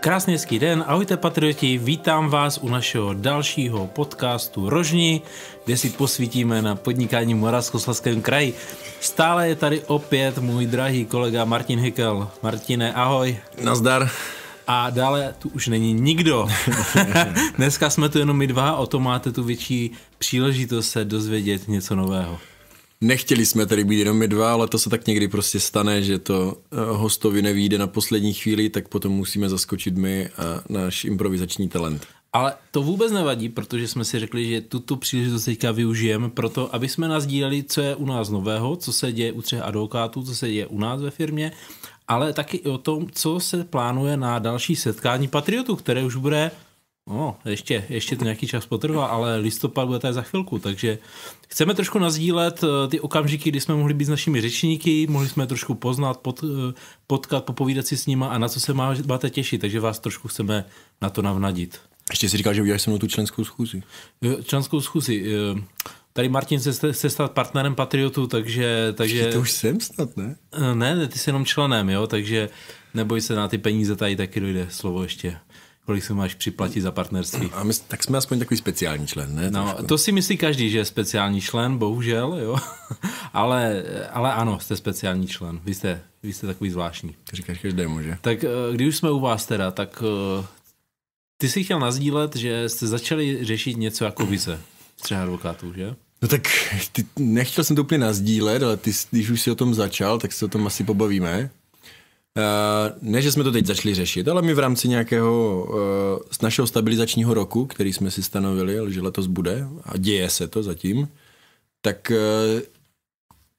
Krásný hezký den, ahojte patrioti, vítám vás u našeho dalšího podcastu Rožni, kde si posvítíme na podnikání v Moravskoslezském kraji. Stále je tady opět můj drahý kolega Martin Hikel. Martine, ahoj. Nazdar. A dále tu už není nikdo. Dneska jsme tu jenom my dva, o to máte tu větší příležitost se dozvědět něco nového. Nechtěli jsme tady být jenom my dva, ale to se tak někdy prostě stane, že to eh, hostovi nevýjde na poslední chvíli, tak potom musíme zaskočit my a náš improvizační talent. Ale to vůbec nevadí, protože jsme si řekli, že tuto příležitost teďka využijeme proto, aby jsme nazdíleli, co je u nás nového, co se děje u třech advokátů, co se děje u nás ve firmě, ale taky i o tom, co se plánuje na další setkání Patriotů, které už bude No, ještě, ještě to nějaký čas potrvá, ale listopad bude tady za chvilku, takže chceme trošku nazdílet eh, ty okamžiky, kdy jsme mohli být s našimi řečníky, mohli jsme je trošku poznat, pot, eh, potkat, popovídat si s nima a na co se máte těšit, takže vás trošku chceme na to navnadit. Ještě si říkal, že uděláš se mnou tu členskou schůzi. Eh, členskou schůzi. Tady Martin se, se stát partnerem Patriotu, takže... takže... Ještě to už jsem snad, ne? Ne, ty jsi jenom členem, jo, takže neboj se na ty peníze, tady taky dojde slovo ještě kolik se máš připlatit za partnerství. A my, tak jsme aspoň takový speciální člen, ne? No, to si myslí každý, že je speciální člen, bohužel, jo. ale, ale ano, jste speciální člen. Vy jste, vy jste takový zvláštní. říkáš každému, že? Tak eh, když už jsme u vás teda, tak eh, ty jsi chtěl nazdílet, že jste začali řešit něco jako vize třeba advokátů, že? No tak ty, nechtěl jsem to úplně nazdílet, ale ty, když už si o tom začal, tak se o tom asi pobavíme. Eh, ne, že jsme to teď začali řešit, ale my v rámci nějakého eh, z našeho stabilizačního roku, který jsme si stanovili, že letos bude, a děje se to zatím, tak eh,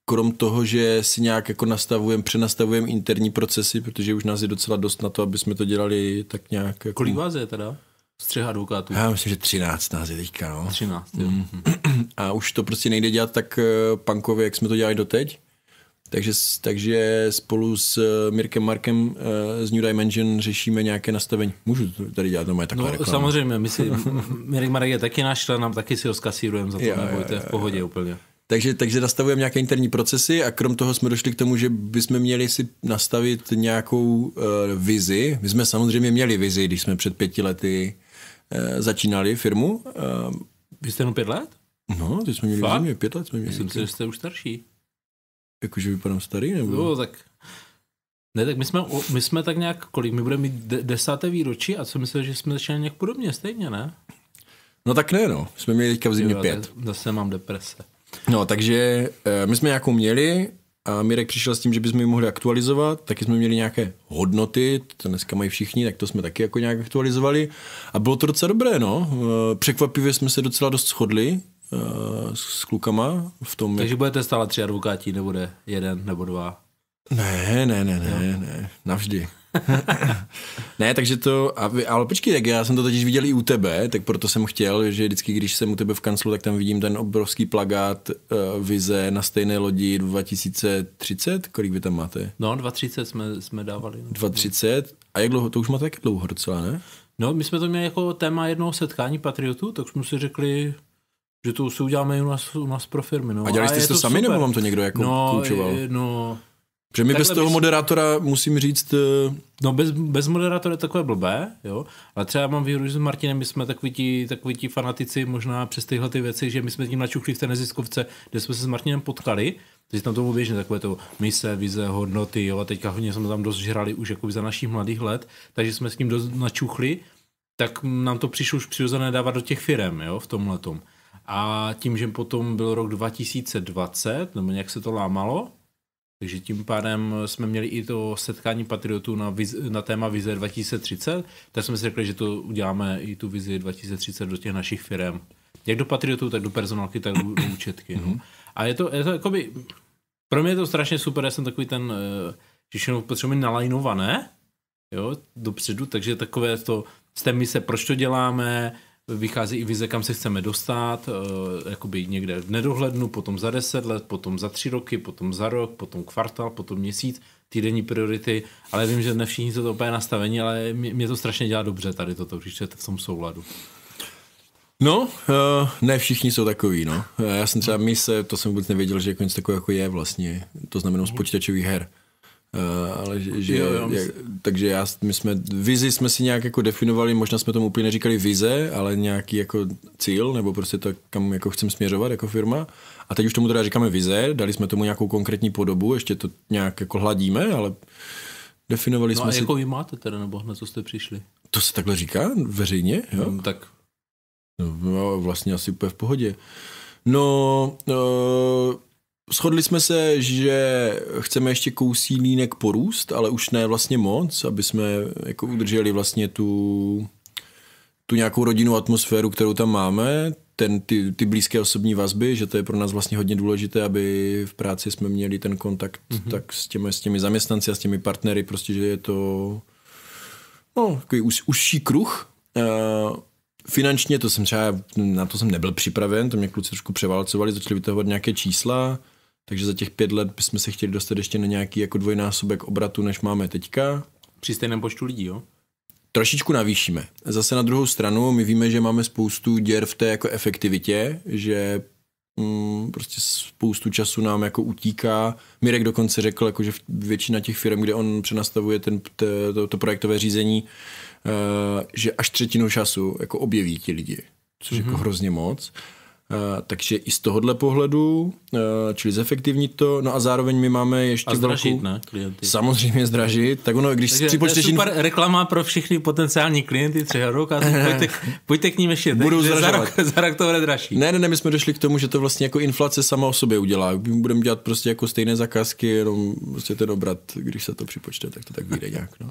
krom toho, že si nějak jako nastavujeme, přenastavujeme interní procesy, protože už nás je docela dost na to, aby jsme to dělali tak nějak... Jako... Kolik vás je teda? Střeh advokátů. Já myslím, že 13 nás je teďka, no. 13, jo. Mm. A už to prostě nejde dělat tak pankově, jak jsme to dělali doteď. Takže, takže spolu s eh, Mirkem Markem eh, z New Dimension řešíme nějaké nastavení. Můžu tady dělat moje takové no, reklamy. samozřejmě, my si, Mirek Marek je taky náš člen, nám taky si ho za to, jo, nebojte, jo, v pohodě já. úplně. Takže, takže nastavujeme nějaké interní procesy a krom toho jsme došli k tomu, že bychom měli si nastavit nějakou uh, vizi. My jsme samozřejmě měli vizi, když jsme před pěti lety uh, začínali firmu. Uh, Vy jste jenom pět let? No, ty jsme měli Fakt? vizi, pět let jsme měli. Myslím si, že jste už starší. Jakože vypadám starý, nebo? No, tak... Ne, tak my jsme, my jsme tak nějak, kolik, my budeme mít de- desáté výročí a co myslíš, že jsme začali nějak podobně, stejně, ne? No tak ne, no. Jsme měli teďka v zimě jo, pět. Zase mám deprese. No, takže eh, my jsme nějakou měli a Mirek přišel s tím, že bychom ji mohli aktualizovat, taky jsme měli nějaké hodnoty, to dneska mají všichni, tak to jsme taky jako nějak aktualizovali a bylo to docela dobré, no. Eh, překvapivě jsme se docela dost shodli, Eh, s klukama v tom... Takže jak... budete stále tři advokáti, nebude jeden, nebo dva? Ne, ne, ne, ne, jo. ne, navždy. ne, takže to, ale počkej, tak já jsem to totiž viděl i u tebe, tak proto jsem chtěl, že vždycky, když jsem u tebe v kanclu, tak tam vidím ten obrovský plagát uh, vize na stejné lodi 2030, kolik vy tam máte? No, 2030 jsme, jsme dávali. 2030? No. A jak dlouho, to už máte taky dlouho docela, ne? No, my jsme to měli jako téma jednoho setkání patriotů, tak jsme si řekli, že to se uděláme u nás, u nás pro firmy. No. A dělali jste a to, to sami, super. nebo vám to někdo jako no, koučoval? No, že my bez toho bys... moderátora musím říct... Uh... No bez, bez moderátora je takové blbé, jo. Ale třeba mám výhodu, že s Martinem my jsme takový ti, takový ti fanatici možná přes tyhle ty věci, že my jsme tím načuchli v té neziskovce, kde jsme se s Martinem potkali, takže tam tomu běžně takové to mise, vize, hodnoty, jo. A teďka hodně jsme tam dost žrali už jako za našich mladých let, takže jsme s ním dost načuchli, tak nám to přišlo už přirozené dávat do těch firm, jo, v tomhletom. letom. A tím, že potom byl rok 2020, nebo nějak se to lámalo, takže tím pádem jsme měli i to setkání patriotů na, viz, na téma vize 2030, tak jsme si řekli, že to uděláme i tu vizi 2030 do těch našich firm. Jak do patriotů, tak do personálky, tak do, účetky. No. Mhm. A je to, je to jakoby, pro mě je to strašně super, já jsem takový ten, eh, že všechno potřebuji nalajnované, jo, dopředu, takže takové to z té mise, proč to děláme, vychází i vize, kam se chceme dostat, eh, jakoby někde v nedohlednu, potom za deset let, potom za tři roky, potom za rok, potom kvartál, potom měsíc, týdenní priority, ale vím, že ne všichni to úplně nastavení, ale mě to strašně dělá dobře tady toto, když je to v tom souladu. No, eh, ne všichni jsou takový, no. Eh, já jsem třeba se, to jsem vůbec nevěděl, že jako něco takového jako je vlastně. To znamená z počítačových her. Uh, ale že, že jo, jo, jak, takže já, my jsme, vizi jsme si nějak jako definovali, možná jsme tomu úplně neříkali vize, ale nějaký jako cíl, nebo prostě to, kam jako chcem směřovat jako firma. A teď už tomu teda říkáme vize, dali jsme tomu nějakou konkrétní podobu, ještě to nějak jako hladíme, ale definovali no jsme a si... jako vy máte teda, nebo na co jste přišli? To se takhle říká veřejně, jo? Hmm, tak. No, no, vlastně asi úplně v pohodě. No, uh, Shodli jsme se, že chceme ještě línek porůst, ale už ne vlastně moc, aby jsme jako udrželi vlastně tu, tu nějakou rodinnou atmosféru, kterou tam máme, ten, ty, ty blízké osobní vazby, že to je pro nás vlastně hodně důležité, aby v práci jsme měli ten kontakt mm-hmm. tak s těmi, s těmi zaměstnanci a s těmi partnery, prostě, že je to no, takový už, užší kruh. Uh, finančně to jsem třeba, na to jsem nebyl připraven, to mě kluci trošku převálcovali, začali vytahovat nějaké čísla, takže za těch pět let bychom se chtěli dostat ještě na nějaký jako dvojnásobek obratu, než máme teďka. Při stejném počtu lidí, jo? trošičku navýšíme. Zase na druhou stranu, my víme, že máme spoustu děr v té jako efektivitě, že mm, prostě spoustu času nám jako utíká. Mirek dokonce řekl, jako, že většina těch firm, kde on přenastavuje ten, to, to projektové řízení, uh, že až třetinu času jako objeví ti lidi, což mm-hmm. jako mhm. hrozně moc. Uh, Eh, takže i z tohohle pohledu, eh, čili zefektivnit to, no a zároveň my máme ještě a zdražit, velkou... ne, klienty. Samozřejmě zdražit, tak ono, když si připočteš... super reklama pro všechny potenciální klienty třeba rok a pojďte, k, pojďte k ním ještě, Budou za, rok, za rok to bude dražší. Ne, ne, ne, my jsme došli k tomu, že to vlastně jako inflace sama o sobě udělá. Budeme dělat prostě jako stejné zakázky, jenom prostě ten obrat, když se to připočte, tak to tak vyjde nějak, no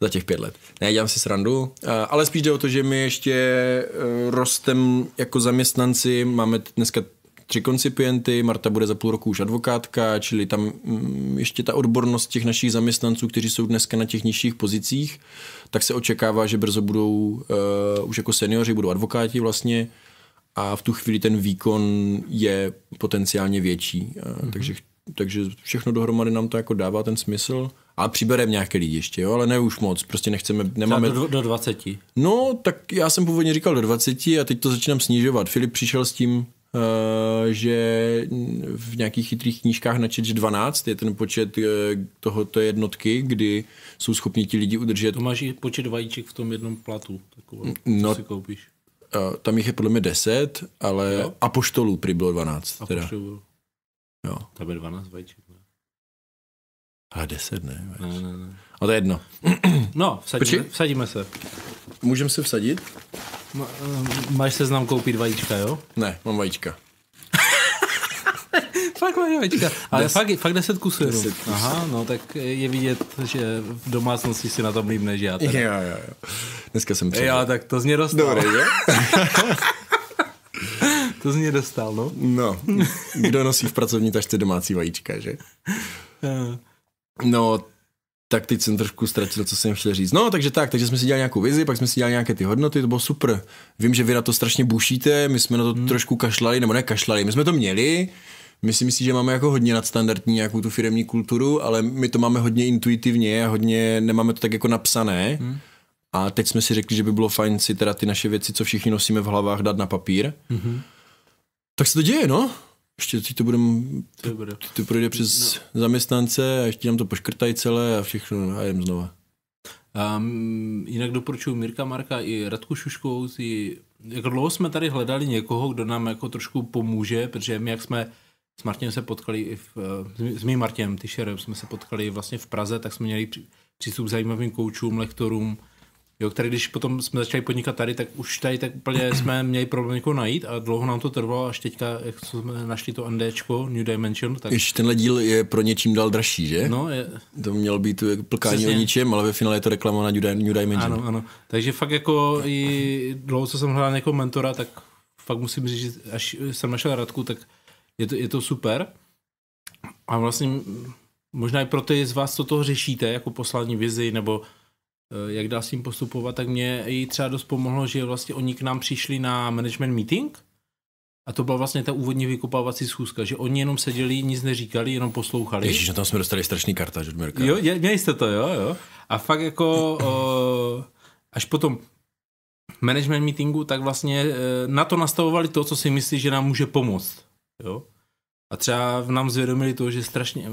za těch pět let. Ne, dělám si srandu, eh, ale spíš jde o to, že my ještě eh, rostem jako zaměstnanci, máme dneska tři koncipienty, Marta bude za půl roku už advokátka, čili tam mm, ještě ta odbornost těch našich zaměstnanců, kteří jsou dneska na těch nižších pozicích, tak se očekává, že brzo budou uh, už jako seniori, budou advokáti vlastně, a v tu chvíli ten výkon je potenciálně větší. Mm-hmm. Takže takže všechno dohromady nám to jako dává ten smysl. A přibereme nějaké lidi ještě, jo, ale ne už moc, prostě nechceme, nemáme... Do, do 20. No, tak já jsem původně říkal do 20 a teď to začínám snižovat. Filip přišel s tím, Uh, že v nějakých chytrých knížkách načet, že 12 je ten počet uh, eh, tohoto jednotky, kdy jsou schopni ti lidi udržet. To máš i počet vajíček v tom jednom platu, takové no, si koupíš. Uh, tam jich je podle mě 10, ale jo? apoštolů prý bylo 12. Teda. Apoštolů. Jo. To by 12 vajíček, ne? Ale 10, ne? Vajíček. Ne, ne, ne. A to je jedno. No, vsadíme, vsadíme se. Můžeme se vsadit? Ma, eh, máš se znám koupit vajíčka, jo? Ne, mám vajíčka. fakt mám vajíčka. Ale Des, fakt, fakt deset kusů jenom. 10 kusů. Aha, no tak je vidět, že v domácnosti si na tom líp než já. Teda. Jo, jo, jo. Dneska jsem přijel. Jo, tak to z něj dostal. Dobrý, jo? to z mě dostal, no. No, kdo nosí v pracovní tašce domácí vajíčka, že? No, tak teď jsem trošku ztratil, co jsem chtěl říct. No, takže tak, takže jsme si dělali nějakou vizi, pak jsme si dělali nějaké ty hodnoty, to bylo super. Vím, že vy na to strašně bušíte, my jsme na to hmm. trošku kašlali, nebo nekašlali, my jsme to měli, my si myslí, že máme jako hodně nadstandardní nějakou tu firemní kulturu, ale my to máme hodně intuitivně, hodně nemáme to tak jako napsané. Hmm. A teď jsme si řekli, že by bylo fajn si teda ty naše věci, co všichni nosíme v hlavách, dát na papír. hmm tak se to děje, no. Ještě teď to budem, to, bude. to, to projde přes no. zaměstnance a ještě nám to poškrtají celé a všechno no, a jdem znova. Um, jinak doporučuji Mirka Marka i Radku Šuškovou. Si, jako dlouho jsme tady hledali někoho, kdo nám jako trošku pomůže, protože my, jak jsme s Martinem se potkali, i v, eh, s mým Martinem Tyšerem jsme se potkali vlastně v Praze, tak jsme měli přístup k zajímavým koučům, lektorům, jo, který, když potom jsme začali podnikat tady, tak už tady tak úplně jsme měli problém někoho najít a dlouho nám to trvalo, až teďka, jak jsme našli to NDčko, New Dimension. Tak... Ještě tenhle díl je pro něčím dal dál dražší, že? No, je... To mělo být plkání Přesně. o ničem, ale ve finále je to reklama na New, Dimension. Ano, ano. Takže fakt jako i dlouho, co jsem hledal jako mentora, tak fakt musím říct, že až jsem našel Radku, tak je to, je to super. A vlastně možná i pro ty z vás, co toho řešíte, jako poslání vizi, nebo Eh, jak dál s tím postupovat, tak mě i třeba dost pomohlo, že vlastně oni k nám přišli na management meeting a to byla vlastně ta úvodní vykopávací schůzka, že oni jenom seděli, nic neříkali, jenom poslouchali. Ježíš, no tam jsme dostali strašný karta, že Mirka. Jo, měli jste to, jo, jo. A fakt jako o, eh, až potom management meetingu, tak vlastně eh, na to nastavovali to, co si myslí, že nám může pomoct. Jo? A třeba v nám zvědomili to, že strašně,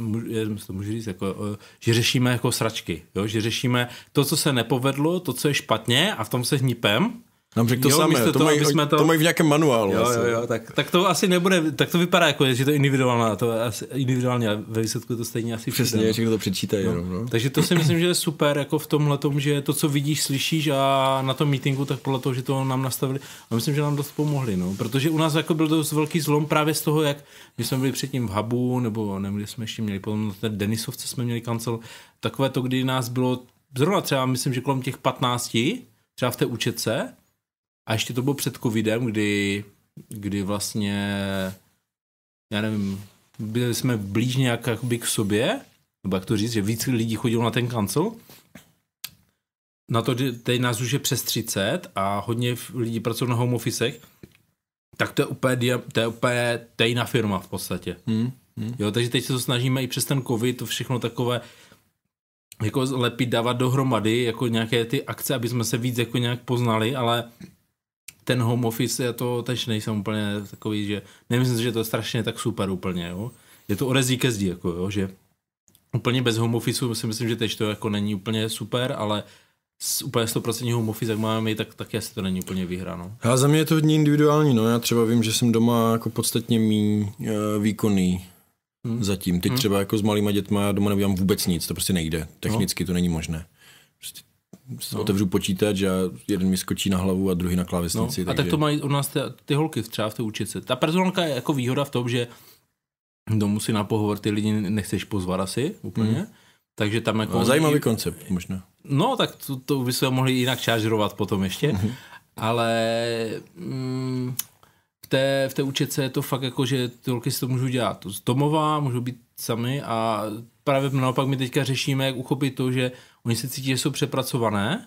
to můžu říct, jako, eh, že řešíme jako sračky, jo? že řešíme to, co se nepovedlo, to, co je špatně a v tom se hnípem nám řekl to jo, samé, to, to, mají, jsme to... to mají v nějakém manuálu. Jo, jo, jo, tak, tak to asi nebude, tak to vypadá jako, že to je individuálně, to asi, individuálně, ale ve výsledku to stejně asi Přesně, přijde, no. že to přečítá no. No. Takže to si myslím, že je super jako v tomhle tom, že to, co vidíš, slyšíš a na tom meetingu, tak podle toho, že to nám nastavili, a myslím, že nám dost pomohli, no. protože u nás jako byl dost velký zlom právě z toho, jak my jsme byli předtím v Hubu, nebo neměli jsme ještě měli, potom na té Denisovce jsme měli kancel, takové to, kdy nás bylo zrovna třeba, myslím, že kolem těch 15, třeba v té účetce, a ještě to bylo před covidem, kdy, kdy vlastně, já nevím, byli jsme blíž nějak k sobě, nebo jak to říct, že víc lidí chodilo na ten kancel. Na to, teď nás už je přes 30 a hodně lidí pracuje na home officech, tak to je úplně, to je úplně tejná firma v podstatě. Hmm, hmm. Jo, takže teď se to snažíme i přes ten covid, to všechno takové, jako lepit, dávat dohromady jako nějaké ty akce, aby jsme se víc jako nějak poznali, ale ten home office, já to teď nejsem úplně takový, že nemyslím si, že to je strašně tak super úplně, jo. Je to odezí ke zdi, jako jo, že úplně bez home officeu si myslím, že teď to jako není úplně super, ale s úplně 100% home office, jak máme mít, tak, tak asi to není úplně výhra. No. Já za mě je to hodně individuální, no. Já třeba vím, že jsem doma jako podstatně mý uh, eh, výkonný hmm. zatím. Teď hmm. třeba jako s malýma dětma já doma nevím vůbec nic, to prostě nejde. No. Technicky no. to není možné no. otevřu počítač a jeden mi skočí na hlavu a druhý na klávesnici. No. A takže... tak to mají u nás ty, ty holky třeba v té učice. Ta personálka je jako výhoda v tom, že domů si na pohovor ty lidi nechceš pozvat asi úplně. Mm. Takže tam jako... No, zajímavý koncept možná. No, tak to, to by se mohli jinak čážrovat potom ještě. Mm. Ale mm, v, té, v té učetce je to fakt jako, že ty holky si to můžou dělat z domova, můžou být sami a právě naopak my teďka řešíme, jak uchopit to, že Oni se cítí, že jsou přepracované,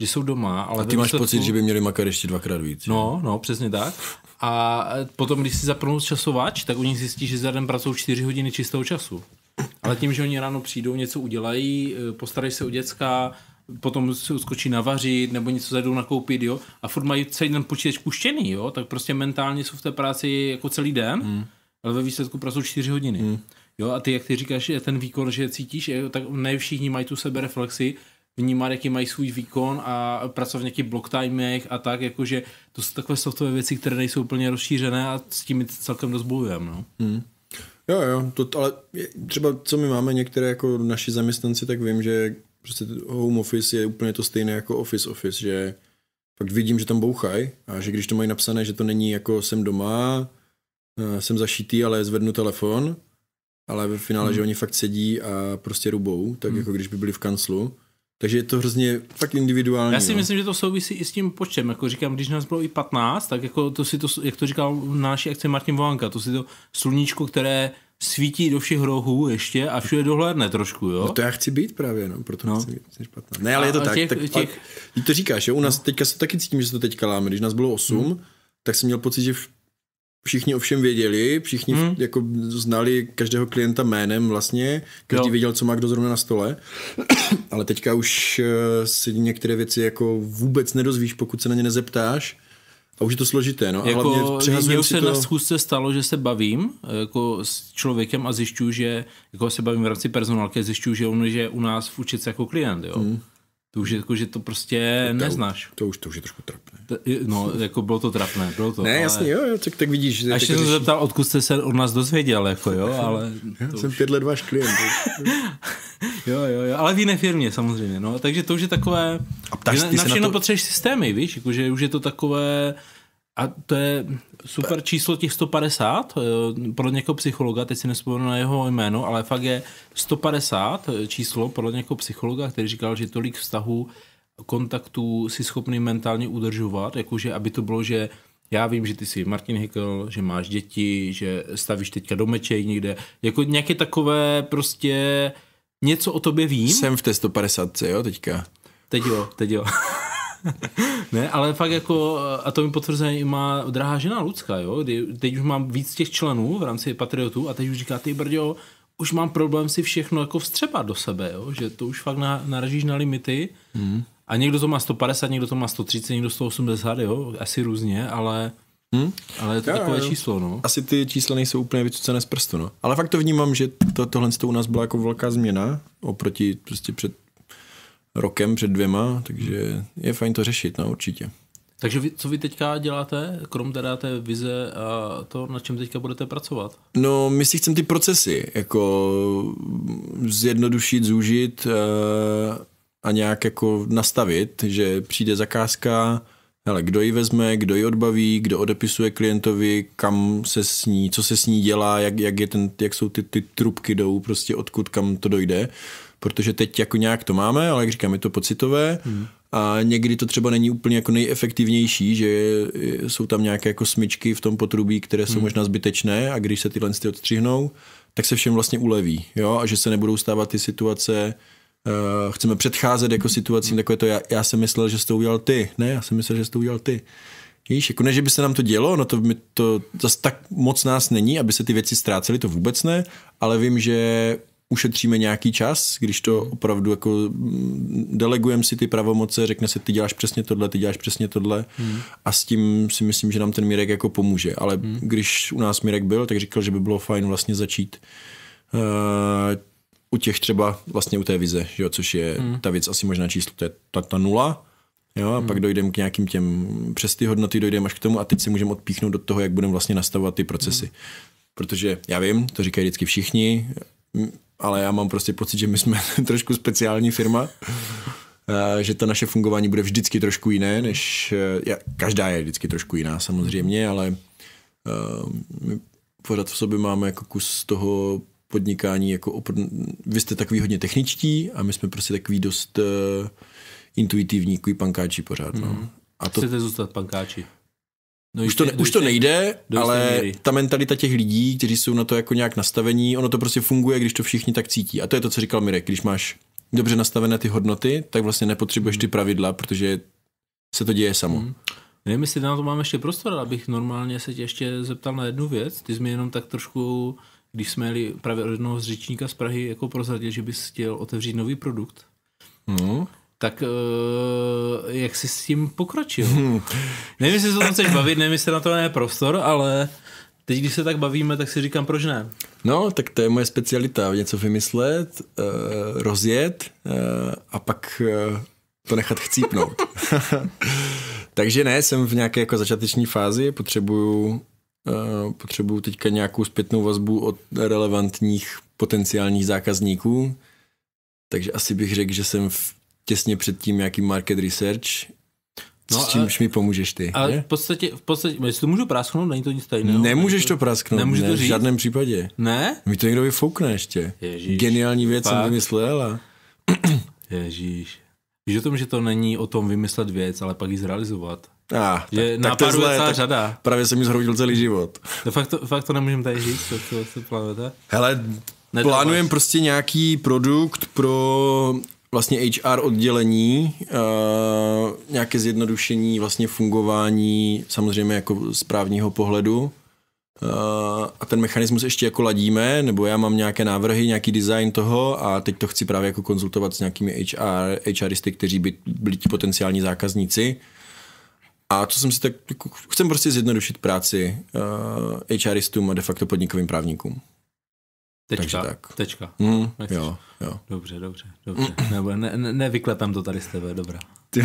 že jsou doma, ale... A ty máš pocit, že by měli makar ještě dvakrát víc. No, no, přesně tak. A eh, potom, když si zapnou časovač, tak oni zjistí, že za den pracují 4 hodiny čistého času. Ale tím, že oni ráno přijdou, něco udělají, eh, postarají se o děcka, potom se skočí navařit nebo něco zajdou nakoupit, jo, a furt mají celý den počítač puštěný, jo, tak prostě mentálně jsou v té práci jako celý den, hmm. ale ve výsledku pracují 4 hodiny. Hmm. Jo, a ty, jak ty říkáš, že ten výkon, že cítíš, je, tak ne všichni mají tu sebereflexi, vnímat, jaký mají svůj výkon a pracovat v nějakých block timech a tak, jakože to jsou takové softové věci, které nejsou úplně rozšířené a s tím celkem dost bojujem, no. Hmm. Jo, jo, to, ale třeba co my máme některé jako naši zaměstnanci, tak vím, že prostě home office je úplně to stejné jako office office, že fakt vidím, že tam bouchají a že když to mají napsané, že to není jako jsem doma, eh, jsem zašitý, ale zvednu telefon, ale ve finále, mm. že oni fakt sedí a prostě rubou, tak mm. jako když by byli v kanclu. Takže je to hrozně fakt individuální. Já si jo. No. myslím, že to souvisí i s tím počtem. Jako říkám, když nás bylo i 15, tak jako to si to, jak to říkal náš akce Martin Vovanka, to si to sluníčko, které svítí do všech rohů ještě a všude dohlédne trošku, jo? No to já chci být právě, no, proto no. Chci, chci špatná. Ne, ale je to tak. Těch, tak těch... ty to říkáš, jo, u nás no. teďka se taky cítím, že se to teďka láme. Když nás bylo 8, hmm. tak jsem měl pocit, že všichni ovšem věděli, všichni hmm. jako znali každého klienta jménem vlastně, každý jo. věděl, co má kdo zrovna na stole, ale teďka už eh, si některé věci jako vůbec nedozvíš, pokud se na ně nezeptáš. A už je to složité, no. A jako, hlavně už se to... na schůzce stalo, že se bavím eh, jako s člověkem a zjišťuju, že jako se bavím v rámci personálky, zjišťuju, že on je u nás v učic jako klient, jo. Hmm. To už je jako, že to prostě to, neznáš. To už, to už je trošku trapné. To, no, jako bylo to trapné, bylo to. Ne, ale... jasně, jo, jo, tak, tak vidíš. Že, a ještě jsem se když... zeptal, odkud jste se od nás dozvěděl, jako jo, ale... Já jsem už... pět let váš klient. jo, jo, jo, ale v jiné firmě samozřejmě, no, takže to už je takové... A ptáš, na, na všechno na to... potřebuješ systémy, víš, jako, že už je to takové... A to je, super číslo těch 150, eh, podle někoho psychologa, teď si nespomenu na jeho jméno, ale fakt je 150 eh, číslo podle někoho psychologa, který říkal, že tolik vztahů, kontaktů si schopný mentálně udržovat, jakože aby to bylo, že já vím, že ty jsi Martin Hickel, že máš děti, že stavíš teďka domeček někde, jako nějaké takové prostě něco o tobě vím. Jsem v té 150, jo, teďka. Teď jo, teď jo. ne, ale fakt jako, a to mi potvrzení má drahá žena Lucka, jo, kdy teď už mám víc těch členů v rámci Patriotů a teď už říká, ty brďo, už mám problém si všechno jako vstřebat do sebe, jo? že to už fakt na, naražíš na limity mm. a někdo to má 150, někdo to má 130, někdo 180, jo, asi různě, ale Hmm? Ale je to jo, takové jo. číslo, no. Asi ty čísla nejsou úplně vycucené z prstu, no. Ale fakt to vnímám, že to, tohle to u nás byla jako velká změna oproti prostě před rokem, před dvěma, takže je fajn to řešit, no určitě. Takže vy, co vy teďka děláte, krom teda té vize a to, na čem teďka budete pracovat? No, my si chceme ty procesy jako zjednodušit, zúžit eh, a nějak jako nastavit, že přijde zakázka, ale kdo ji vezme, kdo ji odbaví, kdo odepisuje klientovi, kam se s ní, co se s ní dělá, jak, jak, je ten, jak jsou ty, ty trubky jdou, prostě odkud kam to dojde protože teď jako nějak to máme, ale jak říkám, je to pocitové hmm. a někdy to třeba není úplně jako nejefektivnější, že jsou tam nějaké jako smyčky v tom potrubí, které jsou hmm. možná zbytečné a když se tyhle odstřihnou, tak se všem vlastně uleví, jo, a že se nebudou stávat ty situace, uh, chceme předcházet jako situacím, takové to, já, já jsem myslel, že jsi to udělal ty, ne, já jsem myslel, že jsi to udělal ty. Víš, jako ne, že by se nám to dělo, no to, mi to zase tak moc nás není, aby se ty věci ztrácely, to vůbec ne, ale vím, že ušetříme nějaký čas, když to opravdu jako mm, delegujeme si ty pravomoce, řekne se, ty děláš přesně tohle, ty děláš přesně tohle hmm. a s tím si myslím, že nám ten Mirek jako pomůže. Ale hmm. když u nás Mirek byl, tak říkal, že by bylo fajn vlastně začít uh, u těch třeba vlastně u té vize, že jo, což je hmm. ta věc asi možná číslo, to je ta, ta nula, Jo, a hmm. pak dojdeme k nějakým těm, přes ty hodnoty dojdeme až k tomu a teď si můžeme odpíchnout do toho, jak budeme vlastně nastavovat ty procesy. Hmm. Protože já vím, to říkají vždycky všichni, ale já mám prostě pocit, že my jsme trošku speciální firma, eh, že to naše fungování bude vždycky trošku jiné, než eh, já, každá je vždycky trošku jiná samozřejmě, ale eh, my pořád v sobě máme jako kus toho podnikání, jako opr- vy jste takový hodně techničtí a my jsme prostě takový dost uh, intuitivní, takový pankáči pořád. No. Mm. A to... Chcete zůstat pankáči? No už, to, ne, už to nejde, ale míry. ta mentalita těch lidí, kteří jsou na to jako nějak nastavení, ono to prostě funguje, když to všichni tak cítí. A to je to, co říkal Mirek, když máš dobře nastavené ty hodnoty, tak vlastně nepotřebuješ ty hmm. pravidla, protože se to děje samo. Hmm. Nevím, jestli na to mám ještě prostor, abych normálně se tě ještě zeptal na jednu věc. Ty jsi mi jenom tak trošku, když jsme jeli právě od jednoho z řečníka z Prahy, jako prozradil, že bys chtěl otevřít nový produkt. Hmm tak uh, jak jsi s tím pokročil? Hmm. Nevím, jestli se o tom chceš bavit, nevím, jestli na to je prostor, ale teď, když se tak bavíme, tak si říkám, proč ne? No, tak to je moje specialita, něco vymyslet, uh, rozjet uh, a pak uh, to nechat chcípnout. Takže ne, jsem v nějaké jako začáteční fázi, potřebuju, uh, potřebuju teďka nějakou zpětnou vazbu od relevantních potenciálních zákazníků, takže asi bych řekl, že jsem v těsně před tím nějaký market research, No, s čímž mi pomůžeš ty. Ale v podstatě, v podstatě, jestli to můžu prásknout, není to nic tajného. Nemůžeš to, to prásknout, nemůžu ne, to říct. v žádném případě. Ne? Mi to někdo vyfoukne ještě. Ježíš, Geniální věc fakt. jsem vymyslel a... Ježíš. Víš o tom, že to není o tom vymyslet věc, ale pak ji zrealizovat. Ah, že tak, tak to je zlé, tak řada. Právě jsem mi zhroutil celý život. No fakt to, fakt to nemůžeme tady říct, co, to, to plánujete? Hele, Nedáváš. plánujeme prostě nějaký produkt pro vlastně HR oddělení, uh, nějaké zjednodušení vlastně fungování, samozřejmě jako z právního pohledu. Uh, a ten mechanismus ještě jako ladíme, nebo já mám nějaké návrhy, nějaký design toho a teď to chci právě jako konzultovat s nějakými HR, HRisty, kteří by byli ti potenciální zákazníci. A co jsem si tak, jako, chcem prostě zjednodušit práci uh, eh, HRistům a de facto podnikovým právníkům. Tečka, Takže tak. Tečka. Mm, jo, jo. Dobře, dobře, dobře. Mm. Nebo ne, ne, to tady z tebe, dobrá.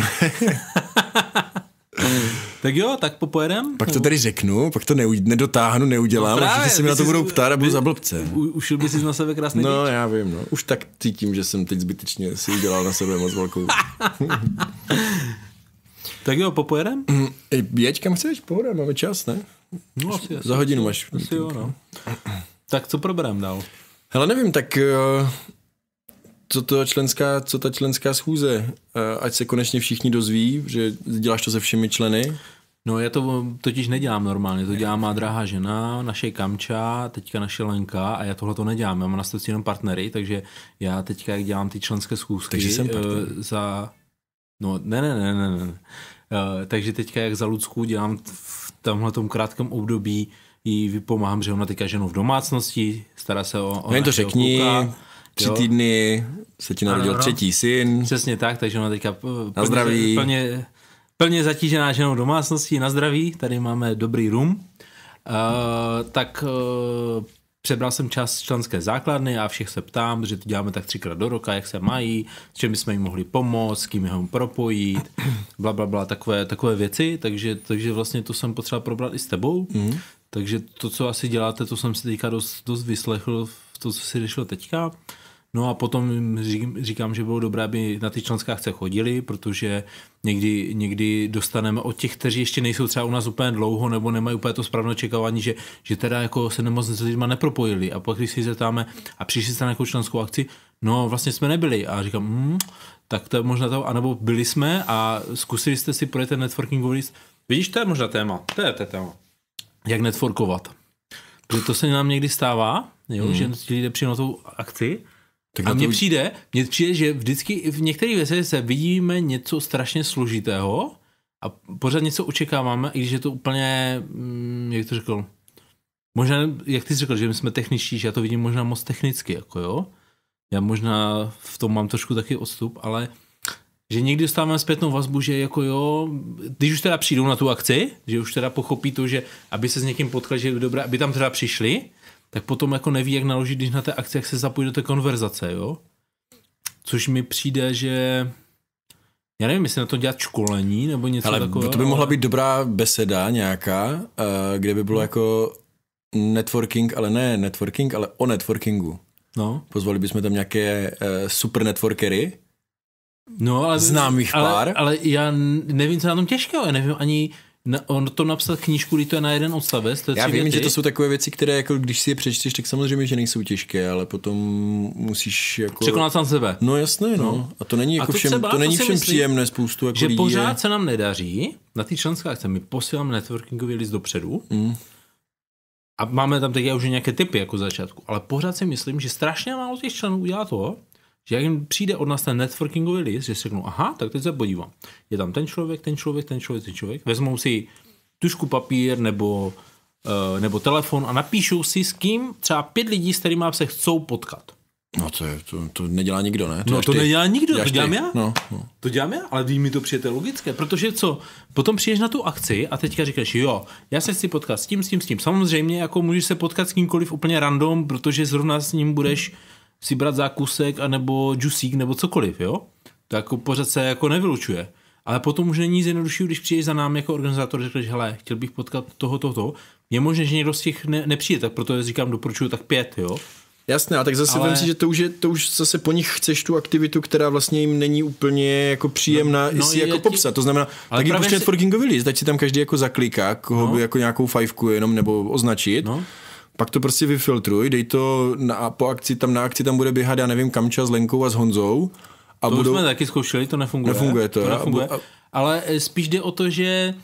tak jo, tak popojedem. Pak to tady řeknu, pak to neud, nedotáhnu, neudělám, no právě, a se mi na to budou ptát a budu za blbce. U, by si na sebe krásný No, díč. já vím, no. Už tak cítím, že jsem teď zbytečně si udělal na sebe moc velkou. tak jo, popojedem? Hmm, Jeď kam chceš, pohoda, máme čas, ne? No, asi, asi, za hodinu máš. Asi jo, no. no. Tak co probereme dál? Hele, nevím, tak eh, co, to členská, co ta členská schůze? Eh, ať se konečně všichni dozví, že děláš to se všemi členy. No já to totiž nedělám normálně, to dělá má drahá žena, naše kamča, teďka naše Lenka a já tohle to nedělám, já mám na jenom partnery, takže já teďka, jak dělám ty členské schůzky takže jsem uh, za... No ne, ne, ne, ne, ne. Uh, takže teďka, jak za Lucku dělám v tomhle krátkém období jí vypomáhám, že ona teďka ženou v domácnosti, stará se o, o no to řekni, kluka, tři jo. týdny se ti narodil ano, třetí syn. Přesně tak, takže ona teďka eh, plně, na zdraví. Plně, plně zatížená ženou domácnosti, na zdraví, tady máme dobrý rum. Uh, tak uh, Přebral jsem čas členské základny a všech se ptám, že to děláme tak třikrát do roka, jak se mají, s čím jsme jim mohli pomoct, s kým jim propojit, bla, bla, bla, takové, takové věci, takže, takže vlastně to jsem potřeba probrat i s tebou. Mm. Takže to, co asi děláte, to jsem si teďka dost, dost vyslechl v to, co si řešil teďka. No a potom říkám, že bylo dobré, aby na ty členské akce chodili, protože někdy, někdy dostaneme od těch, kteří ještě nejsou třeba u nás úplně dlouho nebo nemají úplně to správné očekávání, že, že teda jako se nemoc s lidmi nepropojili. A pak, když si zeptáme, a přišli jste na nějakou členskou akci, no vlastně jsme nebyli. A říkám, hmm, tak to je možná to, anebo byli jsme a zkusili jste si projet ten networking list. Vidíš, to je možná téma, to je, to je téma jak networkovat. Protože to se nám někdy stává, jo, hmm. že ti lidé přijde na tu akci tak a mně to... přijde, mně přijde, že vždycky v některých věcech se vidíme něco strašně složitého a pořád něco očekáváme, i když je to úplně, mm, jak to řekl, možná, jak ty jsi řekl, že my jsme techničtí, že já to vidím možná moc technicky, jako jo. Já možná v tom mám trošku taky odstup, ale že někdy dostáváme zpětnou vazbu, že jako jo, když už teda přijdou na tu akci, že už teda pochopí to, že aby se s někým potkali, že je dobré, aby tam teda přišli, tak potom jako neví, jak naložit, když na té akci, jak se zapojí do té konverzace, jo. Což mi přijde, že já nevím, jestli na to dělat školení nebo něco Ale takového. To by mohla být dobrá beseda nějaká, eh, kde by bylo no. jako networking, ale ne networking, ale o networkingu. No. Pozvali bychom tam nějaké eh, super networkery, No, ale, jich ale, pár. Ale já nevím, co je na tom těžkého, já nevím ani, na, on to napsat knížku, kdy to je na jeden odstavec. To je Já vím, věty. že to jsou takové věci, které jako když si je přečteš, tak samozřejmě, že nejsou těžké, ale potom musíš jako... Překonat sám sebe. No jasné, no. no. A to není jako to všem, třeba, to není všem myslí, příjemné spoustu jako Že lidí pořád je... se nám nedaří, na ty členské akce my posíláme networkingový list dopředu, mm. A máme tam teď už nějaké typy jako začátku, ale pořád si myslím, že strašně málo těch členů udělá to, že jak jim přijde od nás ten networkingový list, že si řeknu, aha, tak teď se podívám. Je tam ten člověk, ten člověk, ten člověk, ten člověk. Vezmou si tušku papír nebo, uh, nebo telefon a napíšou si s kým třeba pět lidí, s kterými se chcou potkat. No to, je, to, to nedělá nikdo, ne? To no to ty. nedělá nikdo, to dělám ty. já. No, no. To dělám já, ale vím mi to přijete logické, protože co, potom přijdeš na tu akci a teďka říkáš, jo, já se chci potkat s tím, s tím, s tím. Samozřejmě jako můžeš se potkat s kýmkoliv úplně random, protože zrovna s ním budeš... Hmm si brát zákusek, anebo džusík, nebo cokoliv, jo? To jako pořád se jako nevylučuje. Ale potom už není zjednodušší, když přijdeš za námi jako organizátor, řekneš, hele, chtěl bych potkat toho, toho, toho. Je možné, že někdo z těch ne, nepřijde, tak proto říkám, doporučuju tak pět, jo? Jasné, a tak zase Ale... si, že to už, je, to už zase po nich chceš tu aktivitu, která vlastně jim není úplně jako příjemná, no, no, si je, jako ti... popsat. To znamená, Ale tak jim prostě si... networkingový list, ať si tam každý jako zakliká, koho no. jako nějakou fajfku jenom nebo označit. No pak to prostě vyfiltruj, dej to na, po akci, tam na akci tam bude běhat, já nevím, Kamča s Lenkou a s Honzou. A to budou... jsme taky zkoušeli, to nefunguje. Nefunguje to. to nefunguje. A... Ale eh, spíš jde o to, že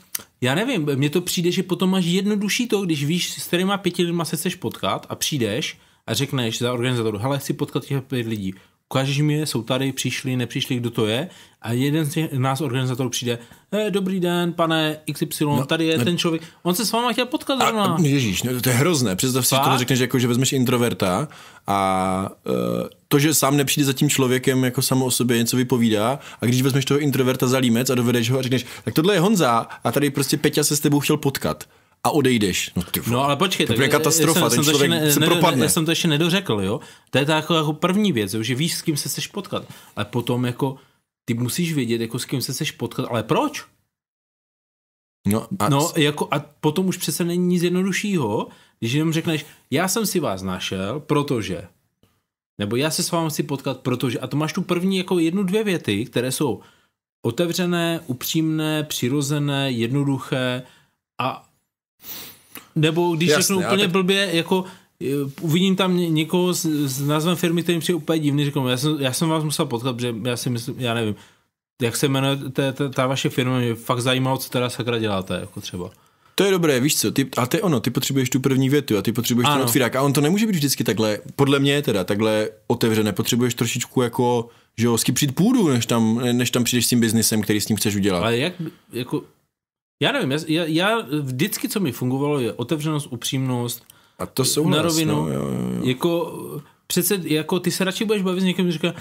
já nevím, mně to přijde, že potom máš jednodušší to, když víš, s kterýma pěti lidma se chceš potkat a přijdeš a řekneš za organizátoru, hele, chci potkat těch pět lidí ukážeš mi jsou tady, přišli, nepřišli, kdo to je a jeden z nás organizátorů přijde, e, dobrý den, pane XY, no, tady je ne, ten člověk, on se s váma chtěl potkat A, a, ježíš, no, to je hrozné, představ si, že to řekneš, jako, že vezmeš introverta a uh, to, že sám nepřijde za tím člověkem, jako samo o sobě něco vypovídá a když vezmeš toho introverta za límec a dovedeš ho a řekneš, tak tohle je Honza a tady prostě Peťa se s tebou chtěl potkat a odejdeš. No, ty, no ale počkej, to je katastrofa, jsem, ten jsem člověk ne, se ne, propadne. Já jsem to ještě nedořekl, jo. To je ta jako, jako první věc, jo, že víš, s kým se chceš potkat. Ale potom jako ty musíš vědět, jako s kým se chceš potkat, ale proč? No, a... no jako, a potom už přece není nic jednoduššího, když jenom řekneš, já jsem si vás našel, protože, nebo já se s vámi chci potkat, protože, a to máš tu první jako jednu, dvě věty, které jsou otevřené, upřímné, přirozené, jednoduché a nebo když Jasně, řeknu úplně teď... blbě, jako eh, uvidím tam někoho s, s názvem firmy, který mi přijde úplně divný, řeknu, já jsem, já jsem vás musel potkat, protože já si myslím, já nevím, jak se jmenuje ta, ta, ta vaše firma, mě fakt zajímalo, co teda sakra děláte, jako třeba. To je dobré, víš co, ty, a to je ono, ty potřebuješ tu první větu a ty potřebuješ ano. ten otvírák a on to nemůže být vždycky takhle, podle mě teda, takhle otevřené, potřebuješ trošičku jako, že jo, skypřit půdu, než tam, než tam přijdeš s tím biznesem, který s ním chceš udělat. Ale jak, jako, já nevím, já, já vždycky, co mi fungovalo, je otevřenost, upřímnost. A to jsou na rovinu. No, jo, jo. Jako, přece, jako ty se radši budeš bavit s někým, říká,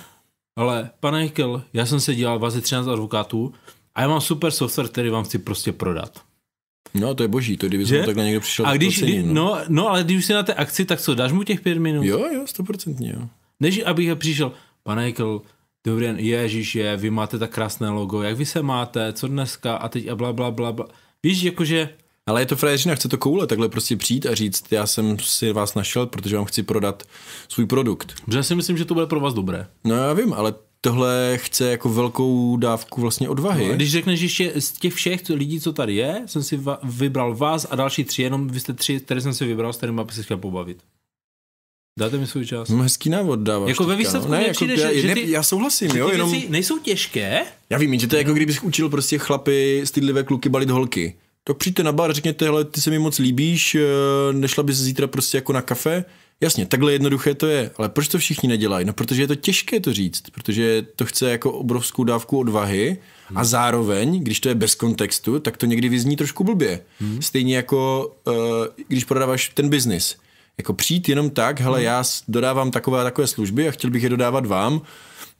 ale pane Hekel, já jsem se dělal 13 advokátů a já mám super software, který vám chci prostě prodat. No, to je boží, to kdyby jsem takhle někdo přišel. A když, cení, no. no. no, ale když jsi na té akci, tak co, dáš mu těch pět minut? Jo, jo, stoprocentně, jo. Než abych přišel, pane Hekel, dobrý den, ježiše, vy máte tak krásné logo, jak vy se máte, co dneska a teď a bla, bla, bla, bla. Víš, jakože... Ale je to frajeřina, chce to koule, takhle prostě přijít a říct, já jsem si vás našel, protože vám chci prodat svůj produkt. Já si myslím, že to bude pro vás dobré. No já vím, ale tohle chce jako velkou dávku vlastně odvahy. No, když řekneš, že ještě z těch všech lidí, co tady je, jsem si vybral vás a další tři, jenom vy jste tři, které jsem si vybral, s kterými bych se chtěl pobavit. Dáte mi svůj čas. No hezký návod dáváš. Jako ve no. výsledku no. ne, jako, že, já, že ty, já souhlasím, že jo, jenom... nejsou těžké. Já vím, že to je jako kdybych učil prostě chlapy, stydlivé kluky balit holky. Tak přijďte na bar řekněte, hele, ty se mi moc líbíš, eh, nešla bys zítra prostě jako na kafe. Jasně, takhle jednoduché to je, ale proč to všichni nedělají? No, protože je to těžké to říct, protože to chce jako obrovskou dávku odvahy hmm. a zároveň, když to je bez kontextu, tak to někdy vyzní trošku blbě. Hmm. Stejně jako, uh, když prodáváš ten biznis. Jako přijít jenom tak, hele, hmm. já dodávám takové a takové služby a chtěl bych je dodávat vám.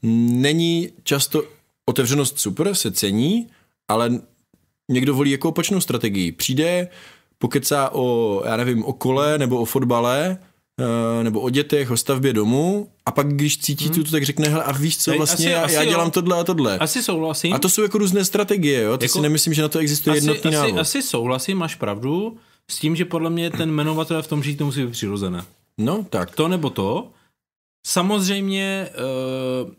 Není často otevřenost super, se cení, ale někdo volí jako opačnou strategii. Přijde, pokecá o, já nevím, o kole nebo o fotbale, eh, nebo o dětech, o stavbě domu a pak když cítí hmm. tu, tak řekne, hele, a víš co, vlastně asi, já, asi já dělám jo. tohle a tohle. Asi souhlasím. A to jsou jako různé strategie, jo? To jako, si nemyslím, že na to existuje asi, jednotný asi, návod. Asi souhlasím, máš pravdu. S tím, že podle mě ten jmenovatel je v tom, že to musí být přirozené. No, tak. To nebo to. Samozřejmě, uh,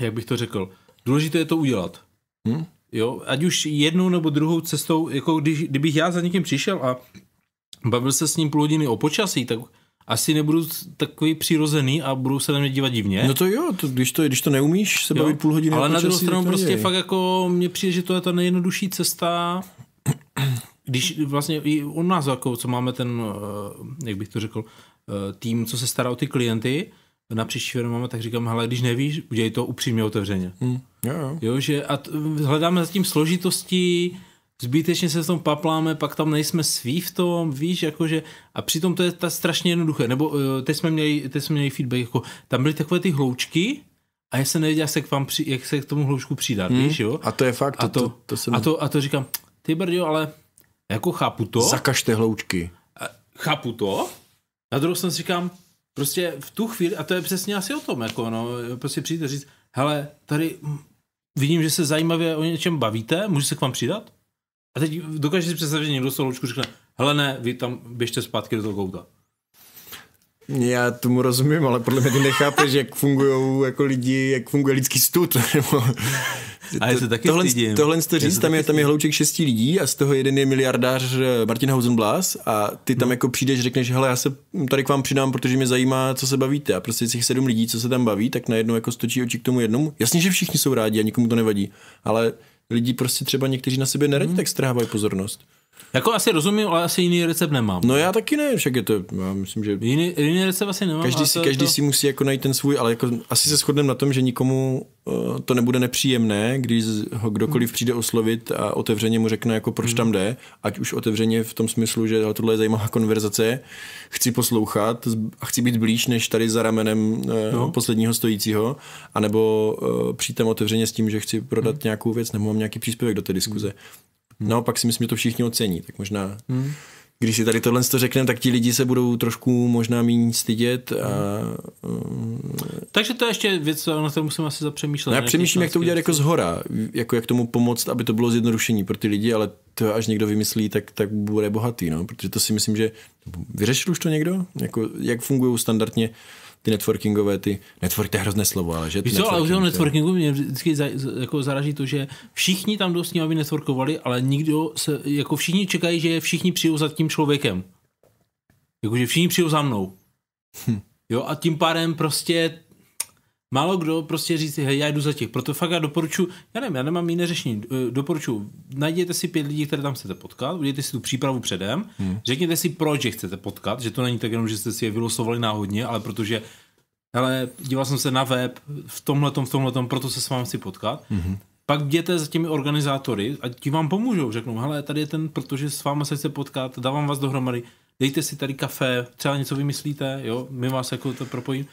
jak bych to řekl, důležité je to udělat. Hmm? Jo, ať už jednou nebo druhou cestou, jako když, kdybych já za někým přišel a bavil se s ním půl hodiny o počasí, tak asi nebudu takový přirozený a budu se na mě dívat divně. No to jo, to, když, to, když to neumíš se jo, bavit půl hodiny. Ale na druhou stranu prostě je. fakt jako mně přijde, že to je ta nejjednodušší cesta když vlastně i u nás, jako, co máme ten, eh, jak bych to řekl, eh, tým, co se stará o ty klienty, na příští máme, tak říkám, hele, když nevíš, udělej to upřímně otevřeně. Hmm. Jo, jo. jo, že a t- hledáme zatím složitosti, zbytečně se v tom papláme, pak tam nejsme sví v tom, víš, jakože, a přitom to je ta strašně jednoduché, nebo eh, teď jsme měli, teď jsme měli feedback, jako, tam byly takové ty hloučky, a já jsem nevěděl, jak se k, vám při, jak se k tomu hloučku přidat, hmm. víš, jo? A to je fakt, a to, to, to, to, a to, a to říkám, ty brdio, ale jako chápu to. Zakažte hloučky. Chápu to. Na druhou stranu si říkám, prostě v tu chvíli, a to je přesně asi o tom, jako no, prostě přijde říct, hele, tady vidím, že se zajímavě o něčem bavíte, můžu se k vám přidat? A teď dokážeš si představit, že někdo hloučku řekne, hele ne, vy tam běžte zpátky do toho kouta. Já tomu rozumím, ale podle mě ty nechápeš, jak fungují jako lidi, jak funguje lidský stud. A to, taky tohle, stydím. tohle to říct, tam je, tam je hlouček šesti lidí a z toho jeden je miliardář eh, Martin Hausenblas a ty tam hmm. jako přijdeš, řekneš, hele, já se tady k vám přidám, protože mě zajímá, co se bavíte. A prostě těch sedm lidí, co se tam baví, tak najednou jako stočí oči k tomu jednomu. Jasně, že všichni jsou rádi a nikomu to nevadí, ale lidi prostě třeba někteří na sebe neradí, hmm. tak strhávají pozornost. Jako asi rozumím, ale asi jiný recept nemám. No já taky ne, však je to, já myslím, že... Jiný, jiný recept asi nemám. Každý, si, to, každý to... si musí jako najít ten svůj, ale jako asi se shodneme na tom, že nikomu uh, to nebude nepříjemné, když ho kdokoliv přijde oslovit a otevřeně mu řekne, jako proč hmm. tam jde, ať už otevřeně v tom smyslu, že tohle je zajímavá konverzace, chci poslouchat a chci být blíž, než tady za ramenem uh, no. posledního stojícího, anebo uh, eh, přijít tam otevřeně s tím, že chci prodat hmm. nějakou věc, nebo mám nějaký příspěvek do té diskuze. No, pak si myslím, že to všichni ocení, tak možná... Hmm. Když si tady tohle řekneme, tak ti lidi se budou trošku možná méně stydět. A, um, Takže to je ještě věc, na kterou musím asi zapřemýšlet. No já přemýšlím, jak to udělat jako zhora, jako jak tomu pomoct, aby to bylo zjednodušení pro ty lidi, ale to až někdo vymyslí, tak, tak bude bohatý, no, protože to si myslím, že vyřešil už to někdo? Jako, jak fungují standardně uh, ty networkingové, ty, networking, to je hrozné slovo, ale že... Víš co, ale u toho networkingu mě vždycky za, jako zaraží to, že všichni tam dost s ním, aby networkovali, ale nikdo se, jako všichni čekají, že všichni přijou za tím člověkem. Jakože všichni přijou za mnou. Hm. Jo, a tím pádem prostě málo kdo prostě říci, hej, já jdu za těch. Proto fakt já doporučuji, já nevím, já nemám jiné řešení, eh, doporučuji, najděte si pět lidí, které tam chcete potkat, udělejte si tu přípravu předem, hmm. řekněte si, proč je chcete potkat, že to není tak jenom, že jste si je vylosovali náhodně, ale protože hele, díval jsem se na web, v tomhle, v tomhle, proto se s vámi chci potkat. hmm Pak jděte za těmi organizátory a ti vám pomůžou. Řeknou, hele, tady je ten, protože s vámi se chce potkat, dávám vás dohromady, dejte si tady kafe, třeba něco vymyslíte, jo, my vás jako to propojím.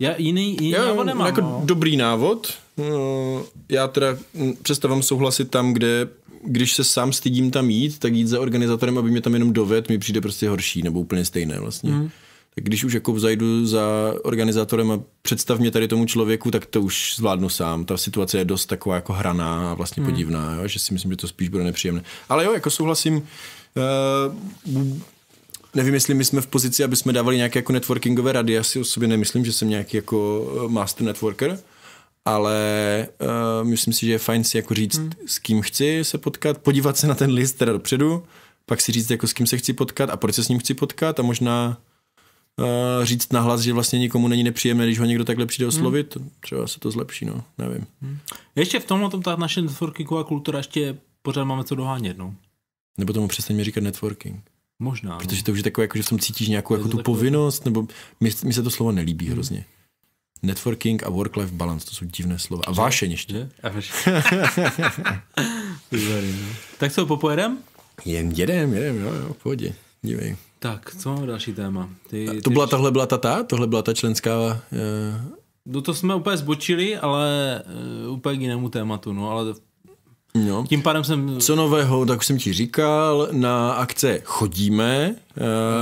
Já jiný, jiný já, návod nemám. Jako no. dobrý návod. No, já teda přestávám souhlasit tam, kde když se sám stydím tam jít, tak jít za organizátorem, aby mě tam jenom doved, mi přijde prostě horší nebo úplně stejné vlastně. Mm. Tak když už jako zajdu za organizátorem a představ mě tady tomu člověku, tak to už zvládnu sám. Ta situace je dost taková jako hraná a vlastně mm. podivná, jo? že si myslím, že to spíš bude nepříjemné. Ale jo, jako souhlasím, uh, nevím, jestli my jsme v pozici, aby jsme dávali nějaké jako networkingové rady. Já si o sobě nemyslím, že jsem nějaký jako eh, master networker, ale uh, myslím si, že je fajn si jako říct, hmm. s kým chci se potkat, podívat se na ten list teda dopředu, pak si říct, jako s kým se chci potkat a proč se s ním chci potkat a možná uh, říct nahlas, že vlastně nikomu není nepříjemné, když ho někdo takhle přijde hmm. oslovit, hmm. třeba se to zlepší, no, nevím. Hmm. Ještě v tomhle tom ta naše networkingová kultura ještě pořád máme co dohánět, no. Nebo tomu přestaňme říkat networking. Možná. No. Protože to už je takové, jako, že v tom cítíš nějakou jako tu takové... povinnost, nebo mi se to slovo nelíbí hmm. hrozně. Networking a work-life balance, to jsou divné slova. A vášeň ještě. A vášeň. No. tak co, popojedem? Jen jedem, jedem, jo, jo, v pohodě. Dívej. Tak, co máme další téma? Ty, to ty byla, tohle byla ta ta? Tohle byla ta členská... Uh... No to jsme úplně zbočili, ale uh, úplně k jinému tématu, no, ale No. Tím pádem jsem... Co nového, tak už jsem ti říkal, na akce chodíme.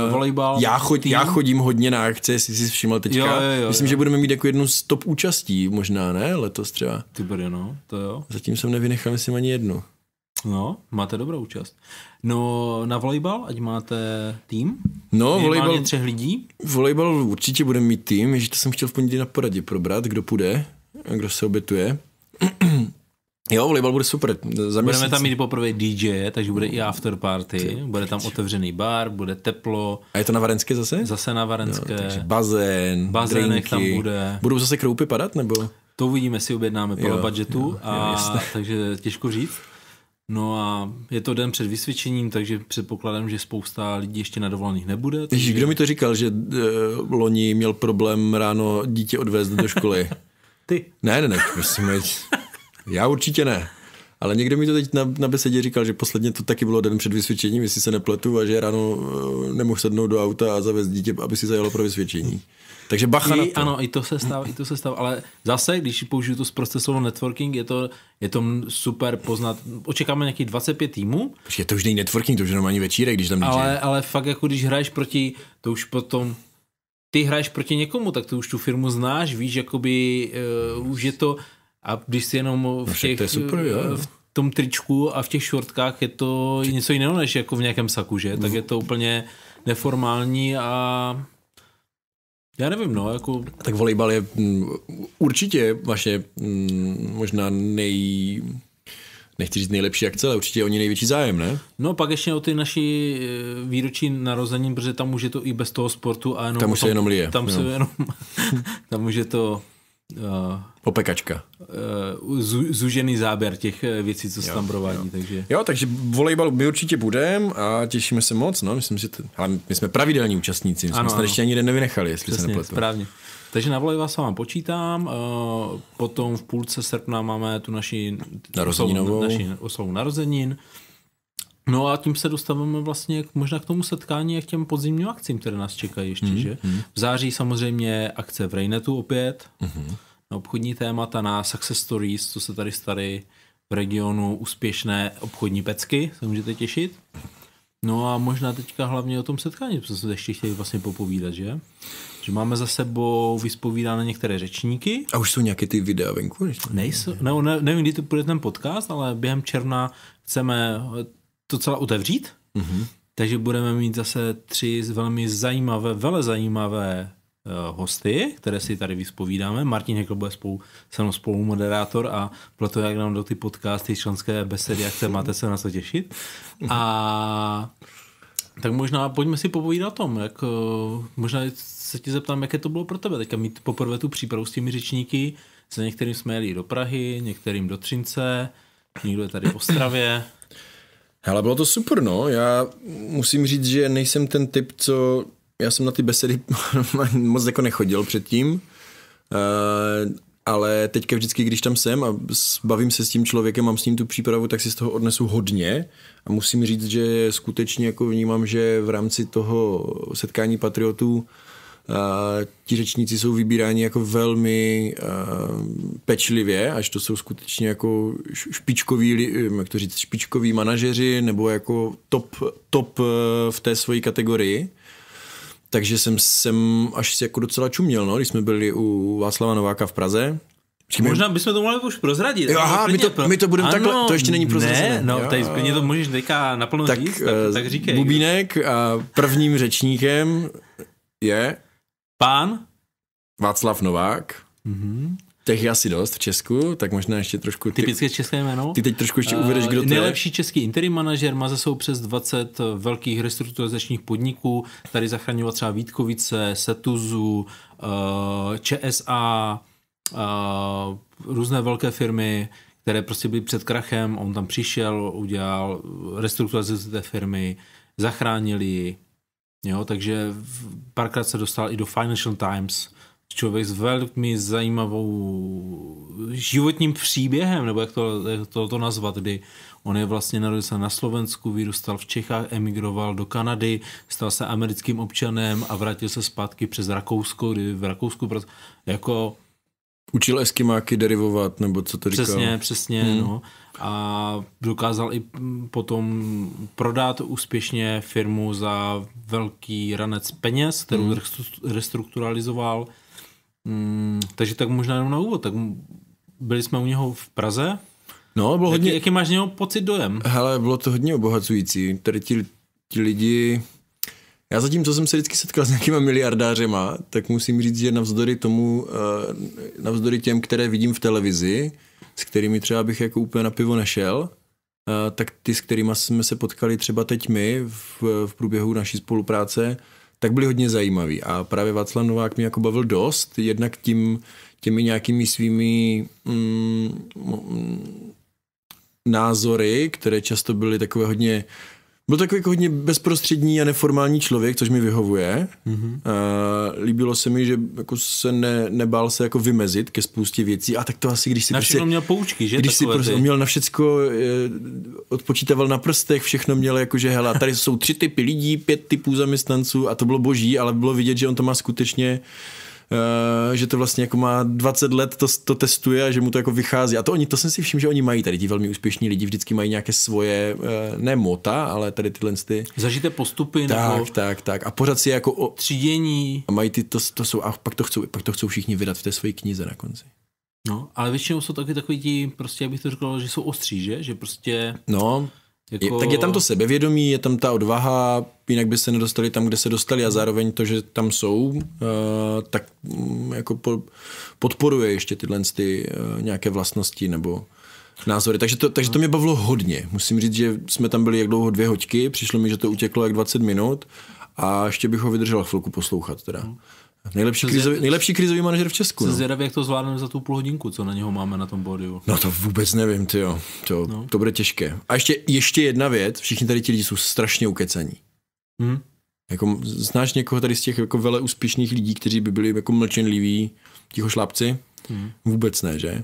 Uh, volejbal. Já, chod, já chodím hodně na akce, jestli jsi všiml teďka. Jo, jo, jo, Myslím, jo. že budeme mít jako jednu z top účastí, možná, ne? Letos třeba. Ty bude, no, to jo. Zatím jsem nevynechal, myslím, ani jednu. No, máte dobrou účast. No, na volejbal, ať máte tým? No, volejbal... třech lidí? Volejbal určitě budeme mít tým, že to jsem chtěl v pondělí na poradě probrat, kdo půjde, kdo se obětuje. Jo, volejbal bude super. Za Budeme měsíc. tam mít poprvé DJ, takže bude i after party, bude tam otevřený bar, bude teplo. A je to na Varenské zase? Zase na Varenské. Jo, takže bazén, Bazének tam bude. Budou zase kroupy padat, nebo? To uvidíme, si objednáme podle budžetu, jo, jo, a, takže těžko říct. No a je to den před vysvědčením, takže předpokládám, že spousta lidí ještě na dovolených nebude. Takže... Ježíš, kdo mi to říkal, že uh, loni měl problém ráno dítě odvést do školy? Ty. Ne, ne, ne, prosím, já určitě ne. Ale někdo mi to teď na, na besedě říkal, že posledně to taky bylo den před vysvědčením, jestli se nepletu, a že ráno eh, nemohl sednout do auta a zavést dítě, aby si zajelo pro vysvědčení. Takže bacha I, na to. Ano, i to se stává, i to se stává, ale zase, když použiju to zprosté slovo networking, je to, je to super poznat. Očekáváme nějakých 25 týmů. Je to už není networking, to už jenom ani večírek, když tam DJ. Ale, ale fakt jako když hraješ proti, to už potom ty hraješ proti někomu, tak to už tu firmu znáš, víš, jakoby uh, už je to, a když si jenom v no, těch, to je super, jo. Eh, v tom tričku a v těch šortkách je to něco jiného, než jako v nějakém saku, že? Tak je to úplně neformální a já nevím, no, jako... Tak volejbal je mm, určitě vaše mm, možná nej... Nechci říct nejlepší akce, ale určitě oni největší zájem, ne? No pak ještě o ty naši eh, výročí narození, protože tam může to i bez toho sportu a jenom... Tam už se jenom lije. Tam, no. se jenom, tam může to uh, eh, Opekačka. Uh, eh, zúžený záběr těch eh, věcí, co se jo, tam provádí. Jo. Takže... jo, takže volejbal my určitě budeme a těšíme se moc. No. Myslím, že to... Ale my jsme pravidelní účastníci, my ano, jsme ano. ještě ani jeden nevynechali, jestli Přesně, se nepletu. Správně. Takže na volejbal se vám počítám, uh, potom v půlce srpna máme tu naši narozenínovou. Naši, narozenin No a tím se dostáváme vlastně k, možná k tomu setkání a k těm podzimním akcím, které nás čekají ještě, mm, že? Hmm. V září samozřejmě akce v Rainetu opět, mm. na obchodní témata, na success stories, co se tady staly v regionu úspěšné obchodní pecky, se můžete těšit. No a možná teďka hlavně o tom setkání, co jsme ještě chtěli vlastně popovídat, že? Že máme za sebou vyspovídané některé řečníky. A už jsou nějaké ty videa venku? Nejsou, ne, ne, nevím, kdy to bude ten podcast, ale během června chceme docela otevřít. Mm-hmm. Takže budeme mít zase tři velmi zajímavé, vele zajímavé eh, hosty, které si tady vyspovídáme. Martin Hekl bude spolu, se mnou spolu moderátor a pro to, jak nám do ty podcasty, členské besedy, jak se máte se na to těšit. A tak možná pojďme si popovídat o tom, jak, eh, možná se ti zeptám, jaké to bylo pro tebe teďka mít poprvé tu přípravu s těmi řečníky, Se některým jsme jeli do Prahy, některým do Třince, někdo je tady v Ostravě. Hele, bylo to super, no. Já musím říct, že nejsem ten typ, co... Já jsem na ty besedy moc jako nechodil předtím, uh, ale teďka vždycky, když tam jsem a bavím se s tím člověkem, mám s ním tu přípravu, tak si z toho odnesu hodně a musím říct, že skutečně jako vnímám, že v rámci toho setkání patriotů ti řečníci jsou vybíráni jako velmi pečlivě, až to jsou skutečně jako špičkoví, hm, jak to říct, špičkoví manažeři nebo jako top, top e, v té své kategorii. Takže jsem, jsem až si jako docela čuměl, no, když jsme byli u Václava Nováka v Praze, Přímě... Možná bychom to mohli už prozradit. Jo, aha, my to, pro... my to budeme takhle, to ještě není prozrazené. Ne, no, jo, tady to můžeš teďka naplno tak, říct, tak, e, tak říkej. Bubínek a prvním řečníkem je Pán? Václav Novák. Mm-hmm. Těch je asi dost v Česku, tak možná ještě trošku... Ty, Typické české jméno. Ty teď trošku ještě eh, uvedeš, kdo to Nejlepší je. český interim manažer, má za sebou přes 20 eh, velkých restrukturalizačních podniků, tady zachraňoval třeba Vítkovice, Setuzu, eh, ČSA, různé velké firmy, které prostě byly před krachem, on tam přišel, udělal restrukturalizaci té firmy, zachránili ji, Jo, takže párkrát se dostal i do Financial Times, člověk s velmi zajímavou životním příběhem, nebo jak to, jak to, to nazvat, kdy on je vlastně narodil se na Slovensku, vyrůstal v Čechách, emigroval do Kanady, stal se americkým občanem a vrátil se zpátky přes Rakousko, kdy v Rakousku jako... Učil eskimáky derivovat, nebo co to říkal? Přesně, přesně, hmm. no a dokázal i potom prodat úspěšně firmu za velký ranec peněz, kterou hmm. restrukturalizoval. Hmm, takže tak možná jenom na úvod, tak byli jsme u něho v Praze. No, bylo jaký, hodně... Jaký máš něho pocit dojem? Hele, bylo to hodně obohacující. Tady ti, ti lidi... Já zatím, co jsem se vždycky setkal s nějakýma miliardářema, tak musím říct, že navzdory tomu, eh, navzdory těm, které vidím v televizi, s kterými třeba bych jako úplně na pivo nešel, eh, tak ty, s kterými jsme se potkali třeba teď my v, v průběhu naší spolupráce, tak byly hodně zajímavý. A právě Václav Novák mě jako bavil dost, jednak tím, těmi nějakými svými mm, mm názory, které často byly takové hodně byl takový jako hodně bezprostřední a neformální člověk, což mi vyhovuje. Mm-hmm. Uh, líbilo se mi, že jako se ne, nebál se jako vymezit ke spoustě věcí. A tak to asi, když si... Na prostě, měl poučky, že? Když si prostě, měl na všecko, Odpočítával na prstech, všechno měl jako, že hele, tady jsou tři typy lidí, pět typů zaměstnanců a to bylo boží, ale bylo vidět, že on to má skutečně Eh, že to vlastně jako má 20 let, to, to testuje a že mu to jako vychází. A to oni, to jsem si všiml, že oni mají tady ti velmi úspěšní lidi, vždycky mají nějaké svoje, eh, ne mota, ale tady tyhle ty... Zažité postupy. Tak, nebo... tak, tak. A pořád si jako... O... Třídění. A mají ty, to, to jsou, a pak to, chcou, pak to chcou všichni vydat v té své knize na konci. No, ale většinou jsou taky takový ti, prostě, abych to řekl, že jsou ostří, že? Že prostě... No, jako... Je, tak je tam to sebevědomí, je tam ta odvaha, jinak by se nedostali tam, kde se dostali a zároveň to, že tam jsou, uh, tak um, jako po, podporuje ještě tyhle ty uh, eh, nějaké vlastnosti nebo názory. Takže to, takže to mě bavilo hodně. Musím říct, že jsme tam byli jak dlouho dvě hoďky, přišlo mi, že to utěklo jak 20 minut a ještě bych ho vydržel chvilku poslouchat teda. Hmm. Nejlepší, krizový, nejlepší krizový manažer v Česku. Jsem zvědavý, no. jak to zvládneme za tu půl hodinku, co na něho máme na tom bodu. No to vůbec nevím, ty jo. To, no. to bude těžké. A ještě, ještě jedna věc, všichni tady ti lidi jsou strašně ukecaní. Hmm. Jako, znáš někoho tady z těch jako vele úspěšných lidí, kteří by byli jako mlčenliví, ticho šlápci? Hmm. Vůbec ne, že?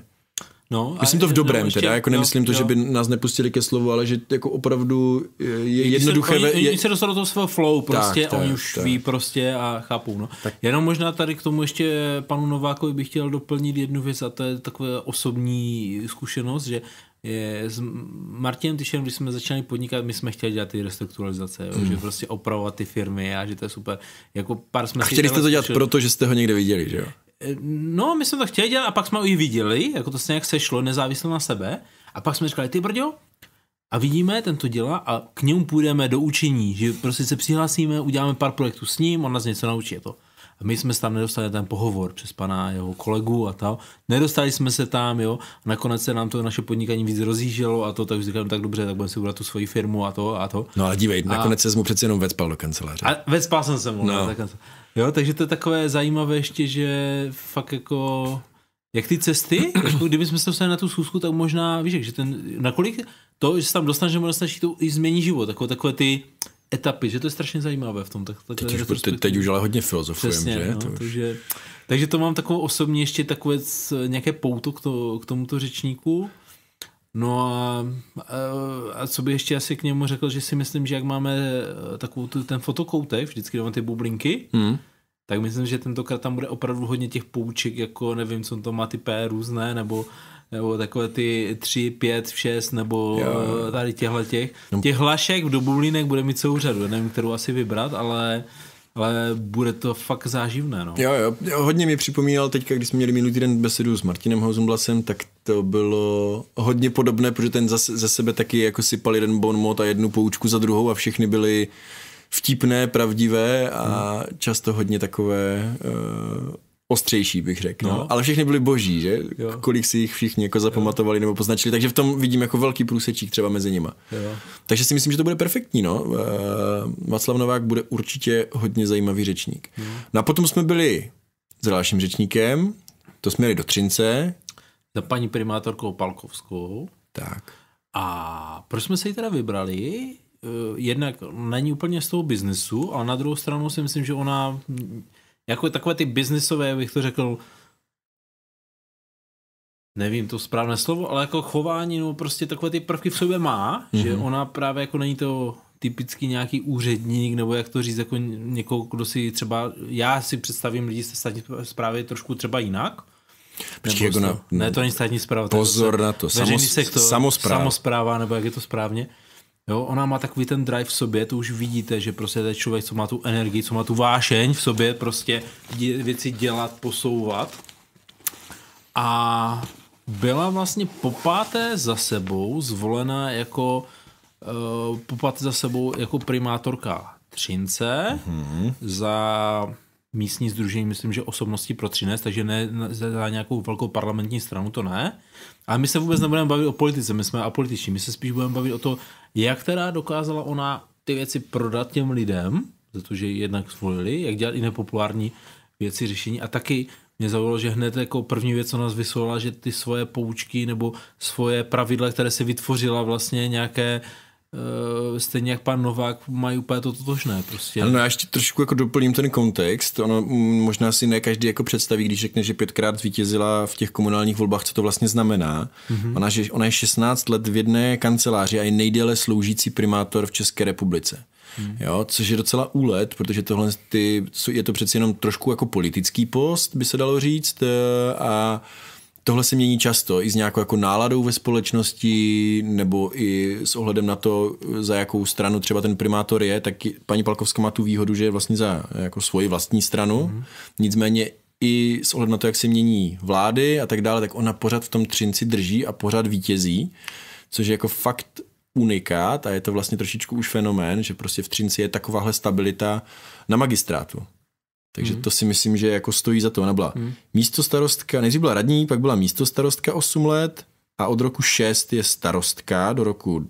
No, myslím to v dobrém, ještě, teda, jako nemyslím no, to, jo. že by nás nepustili ke slovu, ale že jako opravdu eh, je když jednoduché... Se, oni, je... se dostali do toho svého flow prostě, tak, tak, oni už tak. ví prostě a chápou, no. Tak. Jenom možná tady k tomu ještě panu Novákovi bych chtěl doplnit jednu věc a to je taková osobní zkušenost, že je, s Martinem Tyšem, když jsme začali podnikat, my jsme chtěli dělat ty restrukturalizace, jo? Mm. že prostě opravovat ty firmy a že to je super. Jako pár jsme a chtěli jste to dělat zkušeli... proto, že jste ho někde viděli, že jo? no, my jsme to chtěli dělat a pak jsme i viděli, jako to se nějak sešlo, nezávisle na sebe. A pak jsme říkali, ty brďo, a vidíme, ten to dělá a k němu půjdeme do učení, že prostě se přihlásíme, uděláme pár projektů s ním, on nás něco naučí to. A my jsme se tam nedostali ten pohovor přes pana jeho kolegu a to. Nedostali jsme se tam, jo. A nakonec se nám to naše podnikání víc rozjíželo a to, tak říkám, tak dobře, tak budeme si udělat tu svoji firmu a to a to. No a dívej, a... nakonec se mu přece jenom vecpal do kanceláře. A vecpal jsem se mu. No. no. Do kanceláře. Jo, takže to je takové zajímavé ještě, že fakt jako... Jak ty cesty, jako kdyby jsme se dostali na tu schůzku, tak možná, víš, že ten, nakolik to, že se tam dostaneš, mu dostaneš, to i změní život, takové, takové ty etapy, že to je strašně zajímavé v tom. Tak, tak teď, už, teď, teď, už ale hodně filozofujeme, že? No, to už... takže, takže to mám takovou osobně ještě takové nějaké pouto k, to, k tomuto řečníku. No a, a co by ještě asi k němu řekl, že si myslím, že jak máme eh, takovou tu, ten fotokoutek, vždycky máme ty bublinky, hmm. tak myslím, že tentokrát tam bude opravdu hodně těch pouček, jako nevím, co to má ty P různé, nebo nebo takové ty 3, 5, 6, nebo jo. tady těchhle těch. Těch hlašek do bublinek bude mít celou řadu, nevím, kterou asi vybrat, ale ale bude to fakt záživné. No. Jo, jo, hodně mi připomínal teďka, když jsme měli minulý týden besedu s Martinem Hausenblasem, tak to bylo hodně podobné, protože ten za ze sebe taky jako sypal jeden bonmot a jednu poučku za druhou a všechny byly vtipné, pravdivé a hmm. často hodně takové uh, ostřejší, bych řekl. No. No. Ale všechny byly boží, že? Jo. Kolik si jich všichni jako zapamatovali jo. nebo poznačili, takže v tom vidím jako velký průsečík třeba mezi nima. Jo. Takže si myslím, že to bude perfektní, no. Eh, Václav Novák bude určitě hodně zajímavý řečník. Jo. No a potom jsme byli s dalším řečníkem, to jsme jeli do Třince. Za paní primátorkou Palkovskou. Tak. A proč jsme se ji teda vybrali? Eh, jednak není úplně z toho biznesu, ale na druhou stranu si myslím, že ona jako takové ty biznisové, bych to řekl, nevím to správné slovo, ale jako chování, no prostě takové ty prvky v sobě má, mm-hmm. že mhm. ona právě jako není to typicky nějaký úředník, nebo jak to říct, jako někoho, kdo si třeba, já si představím lidi z státní zprávy trošku třeba jinak. Počkej, jako prostě- na, ne, to není státní zpráva. Pozor to, na to, samozpráva. samozpráva. nebo jak je to správně. Jo, ona má takový ten drive v sobě, to už vidíte, že prostě ten člověk, co má tu energii, co má tu vášeň v sobě, prostě věci dělat, posouvat. A byla vlastně popáté za sebou zvolena jako uh, eh, popáté za sebou jako primátorka Třince mm-hmm. za místní združení, myslím, že osobnosti pro Třinec, takže ne za nějakou velkou parlamentní stranu, to ne. A my se vůbec nebudeme bavit o politice, my jsme apolitiční, my se spíš budeme bavit o to, jak teda dokázala ona ty věci prodat těm lidem, protože jednak zvolili, jak dělat i nepopulární věci řešení a taky mě zaujalo, že hned jako první věc, co nás vyslala, že ty svoje poučky nebo svoje pravidla, které si vytvořila vlastně nějaké uh, Uh, stejně jak pan Novák mají úplně to totožné prostě. Ano, já ještě trošku jako doplním ten kontext, ono mm, možná si ne každý jako představí, když řekne, že pětkrát zvítězila v těch komunálních volbách, co to vlastně znamená. Mm-hmm. Ona, že, ona je 16 let v jedné kanceláři a je nejdéle sloužící primátor v České republice. Hmm. Jo, což je docela úlet, protože tohle ty, je to přeci jenom trošku jako politický post, by se dalo říct, eh, a tohle se mění často, i s nějakou jako náladou ve společnosti, nebo i s ohledem na to, za jakou stranu třeba ten primátor je, tak paní Palkovská má tu výhodu, že je vlastně za jako svoji vlastní stranu, mm-hmm. nicméně i s ohledem na to, jak se mění vlády a tak dále, tak ona pořád v tom třinci drží a pořád vítězí, což je jako fakt unikát a je to vlastně trošičku už fenomén, že prostě v Třinci je takováhle stabilita na magistrátu. Takže hmm. to si myslím, že jako stojí za to. Ona byla hmm. místostarostka, nejdřív byla radní, pak byla místostarostka 8 let a od roku 6 je starostka do roku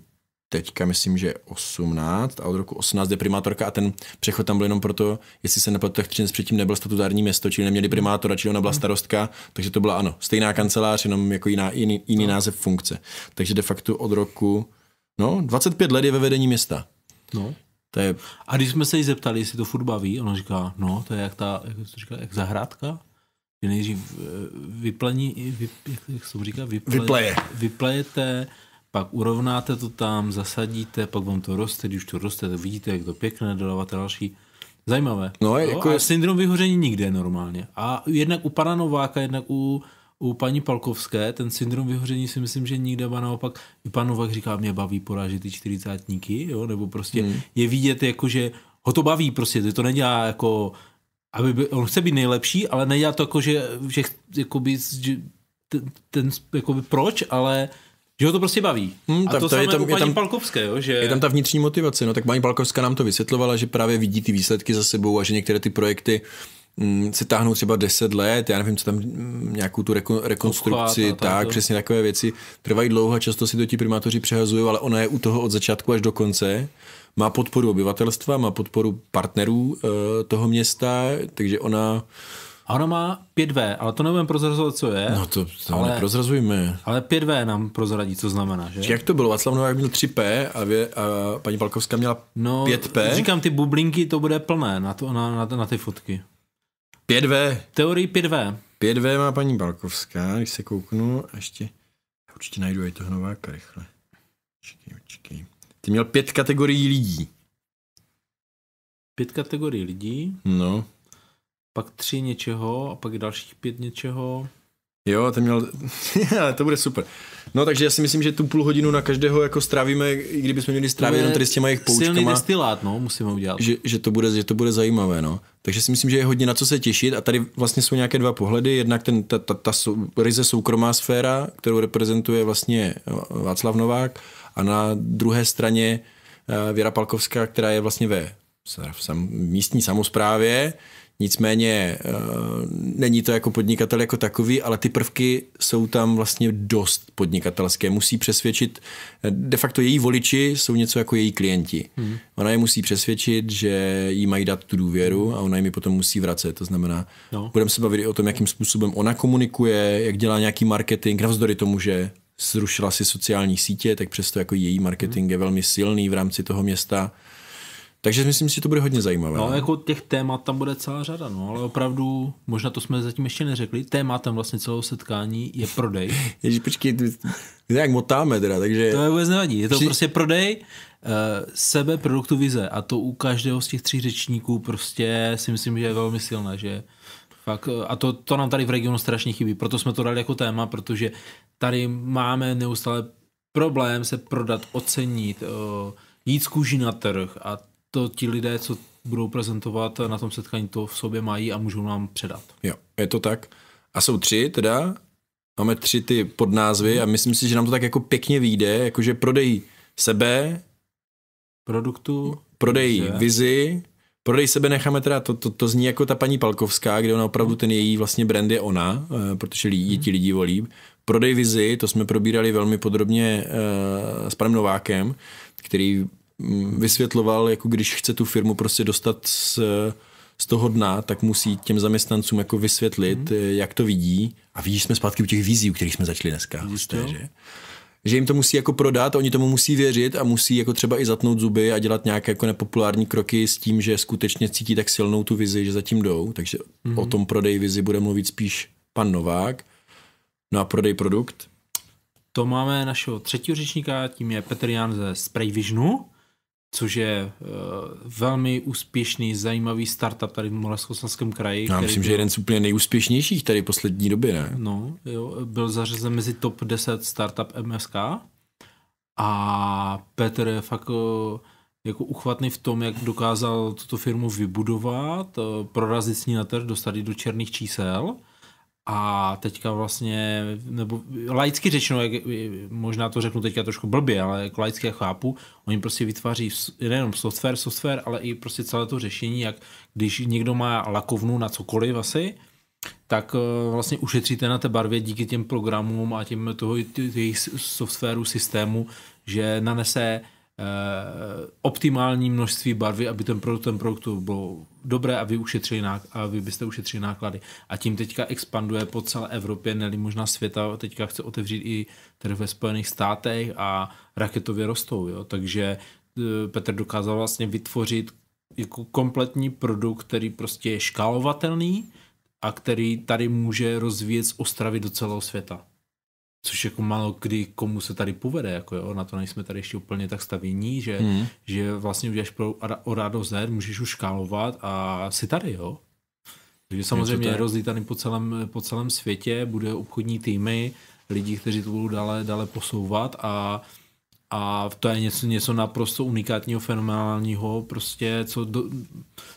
teďka myslím, že 18 a od roku 18 je primátorka a ten přechod tam byl jenom proto, jestli se nepadl, tak Třinec předtím nebyl statutární město, čili neměli mhm. primátora, čili ona byla mhm. starostka, takže to byla ano, stejná kancelář, jenom jako jiná, jiný, jiný no. název funkce. Takže de facto od roku, no, 25 let je ve vedení města. No. To je... A když jsme se jí zeptali, jestli to furt baví, ona říká, no, to je jak ta, jak to říká, jak zahrádka, že nejdřív eh, vyplní, vy, jak, jak se říká, vyple, vypleje. vyplejete, pak urovnáte to tam, zasadíte, pak vám to roste, když to roste, to vidíte, jak to pěkné, dodáváte další. Zajímavé. No, jako... A syndrom vyhoření nikde normálně. A jednak u paranováka, jednak u u paní Palkovské, ten syndrom vyhoření si myslím, že nikde, má naopak i pan Novak říká, mě baví porážit ty čtyřicátníky, jo, nebo prostě hmm. je vidět, jako, že ho to baví prostě, to, to nedělá jako, aby by, on chce být nejlepší, ale nedělá to jako, že, že, jakoby, že ten, ten jakoby proč, ale že ho to prostě baví. Hmm, a tak to, to je tam, je tam, Palkovské, jo, že... Je tam ta vnitřní motivace, no tak paní Palkovská nám to vysvětlovala, že právě vidí ty výsledky za sebou a že některé ty projekty Mm, se táhnou třeba 10 let, já nevím, co tam mm, nějakou tu rekonstrukci, Obchvát, tak, tak přesně takové věci, trvají dlouho a často si to ti primátoři přehazují, ale ona je u toho od začátku až do konce. Má podporu obyvatelstva, má podporu partnerů uh, toho města, takže ona... A ona má 5V, ale to nebudeme prozrazovat, co je. No to, to ale, neprozrazujme. Ale 5V nám prozradí, co znamená, že? jak to bylo? Václav Novák měl 3P a, vě, a paní Palkovská měla no, 5P. Říkám, ty bublinky, to bude plné na, to, na, na, na ty fotky. 5V. Teorii 5V. 5V má paní Balkovská, když se kouknu, a ještě určitě najdu i toho Nováka rychle. Čekej, čekej. Ty měl pět kategorií lidí. Pět kategorií lidí? No. Pak tři něčeho a pak dalších pět něčeho. Jo, ten měl, to bude super. No takže já si myslím, že tu půl hodinu na každého jako strávíme, i kdybychom měli strávit jenom tady s těma jejich poučkama. Silný destilát, no, musíme udělat. Že, že, to bude, že to bude zajímavé, no. Takže si myslím, že je hodně na co se těšit a tady vlastně jsou nějaké dva pohledy. Jednak ten, ta, ta, ta, sou, ryze soukromá sféra, kterou reprezentuje vlastně eh, Václav Novák a na druhé straně eh, Věra Palkovská, která je vlastně ve v místní samozprávě, Nicméně eh, není to jako podnikatel jako takový, ale ty prvky jsou tam vlastně dost podnikatelské. Musí přesvědčit, eh, de facto její voliči jsou něco jako její klienti. Hmm. Ona je musí přesvědčit, že jí mají dát tu důvěru a ona jim ji potom musí vracet. To znamená, no. budeme se bavit i o tom, jakým způsobem ona komunikuje, jak dělá nějaký marketing, navzdory tomu, že zrušila si sociální sítě, tak přesto jako její marketing hmm. je velmi silný v rámci toho města takže myslím si, že to bude hodně zajímavé. No, jako těch témat tam bude celá řada, no, ale opravdu, možná to jsme zatím ještě neřekli, tématem vlastně celého setkání je prodej. Ježíš, počkej, my to jak motáme teda, takže... To je vůbec nevadí, je to Při... prostě prodej, uh, sebe, produktu, vize a to u každého z těch tří řečníků prostě si myslím, že je velmi silné, že fakt, eh, a to, to nám tady v regionu strašně chybí, proto jsme to dali jako téma, protože tady máme neustále problém se prodat, ocenit, uh, jít z kůži na trh a to ti lidé, co budou prezentovat na tom setkání, to v sobě mají a můžou nám předat. Jo, je to tak. A jsou tři teda, máme tři ty podnázvy a myslím si, že nám to tak jako pěkně vyjde, jakože prodej sebe, produktu, prodej vize. vizi, prodej sebe necháme teda, to, to, to zní jako ta paní Palkovská, kde ona opravdu ten její vlastně brand je ona, eh, protože lidi, mhm. ti lidi volí. Prodej vizi, to jsme probírali velmi podrobně eh, s panem Novákem, který Mm, vysvětloval, jako když chce tu firmu prostě dostat z, z toho dna, tak musí těm zaměstnancům jako vysvětlit, mm. jak to vidí. A vidíš, jsme zpátky u těch vizí, u kterých jsme začali dneska. Vidíš to? Že? že jim to musí jako prodat, oni tomu musí věřit a musí jako třeba i zatnout zuby a dělat nějaké jako nepopulární kroky s tím, že skutečně cítí tak silnou tu vizi, že zatím jdou. Takže mm. o tom prodej vizi bude mluvit spíš pan Novák. No a prodej produkt? To máme našeho třetího řečníka, tím je Petr Jan ze Spray Visionu což je uh, velmi úspěšný, zajímavý startup tady v Moravskoslezském kraji. Já myslím, byl... že jeden z úplně nejúspěšnějších tady poslední doby, ne? No, jo, byl zařazen mezi top 10 startup MSK a Petr je fakt uh, jako uchvatný v tom, jak dokázal tuto firmu vybudovat, uh, prorazit s ní na trh, dostat do černých čísel – a teďka vlastně, nebo laicky řečeno, jak, možná to řeknu teďka trošku blbě, ale jako laicky já chápu, oni prostě vytváří nejenom software, software, ale i prostě celé to řešení, jak když někdo má lakovnu na cokoliv asi, tak eh, vlastně ušetříte na té barvě díky těm programům a těm toho jejich softwaru, systému, že nanese eh, optimální množství barvy, aby ten produkt, ten produkt byl dobré a vy, ušetřili nák- a vy byste ušetřili náklady. A tím teďka expanduje po celé Evropě, nebo možná světa, teďka chce otevřít i trh ve Spojených státech a raketově rostou. Jo? Takže eh, Petr dokázal vlastně vytvořit jako kompletní produkt, který prostě je škálovatelný a který tady může rozvíjet z Ostravy do celého světa což jako málo kdy komu se tady povede, jako jo, na to nejsme tady ještě úplně tak stavění, že, hmm. že vlastně uděláš pro, o radost ne, můžeš už škálovat a jsi tady, jo. Takže samozřejmě je rozlítaný po celém, po celém světě, bude obchodní týmy, lidí, kteří to budou dále, dále posouvat a, a to je něco, něco naprosto unikátního, fenomenálního, prostě, co, do,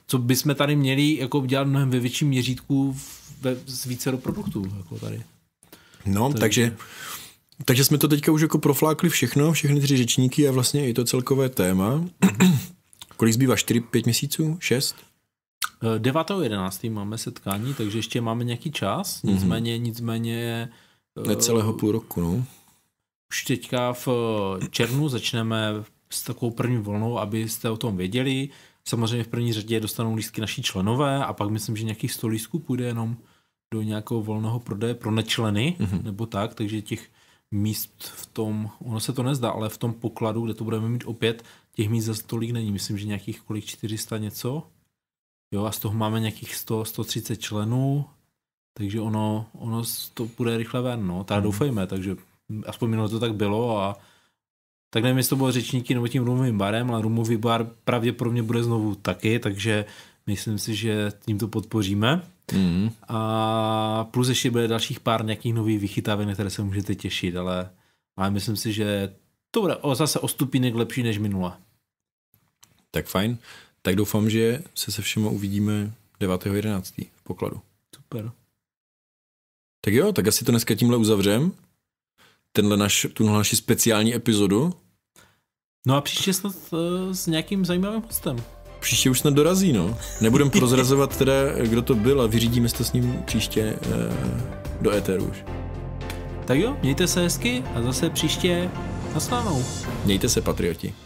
co bychom tady měli jako dělat mnohem ve větším měřítku ve, z více do produktů, jako tady. No, to takže... Je... Takže jsme to teďka už jako proflákli všechno, všechny tři řečníky a vlastně i to celkové téma. Mhm. Kolik zbývá? 4, 5 měsíců? 6? 11. Eh, máme setkání, takže ještě máme nějaký čas, mhm. nicméně, nicméně... Eh, Necelého půl roku, no. Už teďka v eh, červnu začneme s takovou první volnou, abyste o tom věděli. Samozřejmě v první řadě dostanou lístky naši členové a pak myslím, že nějakých 100 lístků půjde jenom do nějakého volného prodeje pro nečleny mm-hmm. nebo tak, takže těch míst v tom, ono se to nezdá, ale v tom pokladu, kde to budeme mít opět, těch míst za tolik není, myslím, že nějakých kolik 400 něco, jo, a z toho máme nějakých 100, 130 členů, takže ono, ono to bude rychle ven, no, tak mm. doufejme, takže aspoň minulé to tak bylo a tak nevím, jestli to bylo řečníky nebo tím rumovým barem, ale rumový bar pravděpodobně bude znovu taky, takže myslím si, že tím to podpoříme. Mm. A plus ještě bude dalších pár nějakých nových vychytávek, na které se můžete těšit, ale, ale myslím si, že to bude zase o stupínek lepší než minula. Tak fajn. Tak doufám, že se se všema uvidíme 9.11. v pokladu. Super. Tak jo, tak asi to dneska tímhle uzavřem. Tenhle naš, tuhle naši speciální epizodu. No a příště snad uh, s nějakým zajímavým hostem příště už snad dorazí, no. Nebudem prozrazovat teda, kdo to byl a vyřídíme se to s ním příště eh, do éteru už. Tak jo, mějte se hezky a zase příště naslánou. Mějte se, patrioti.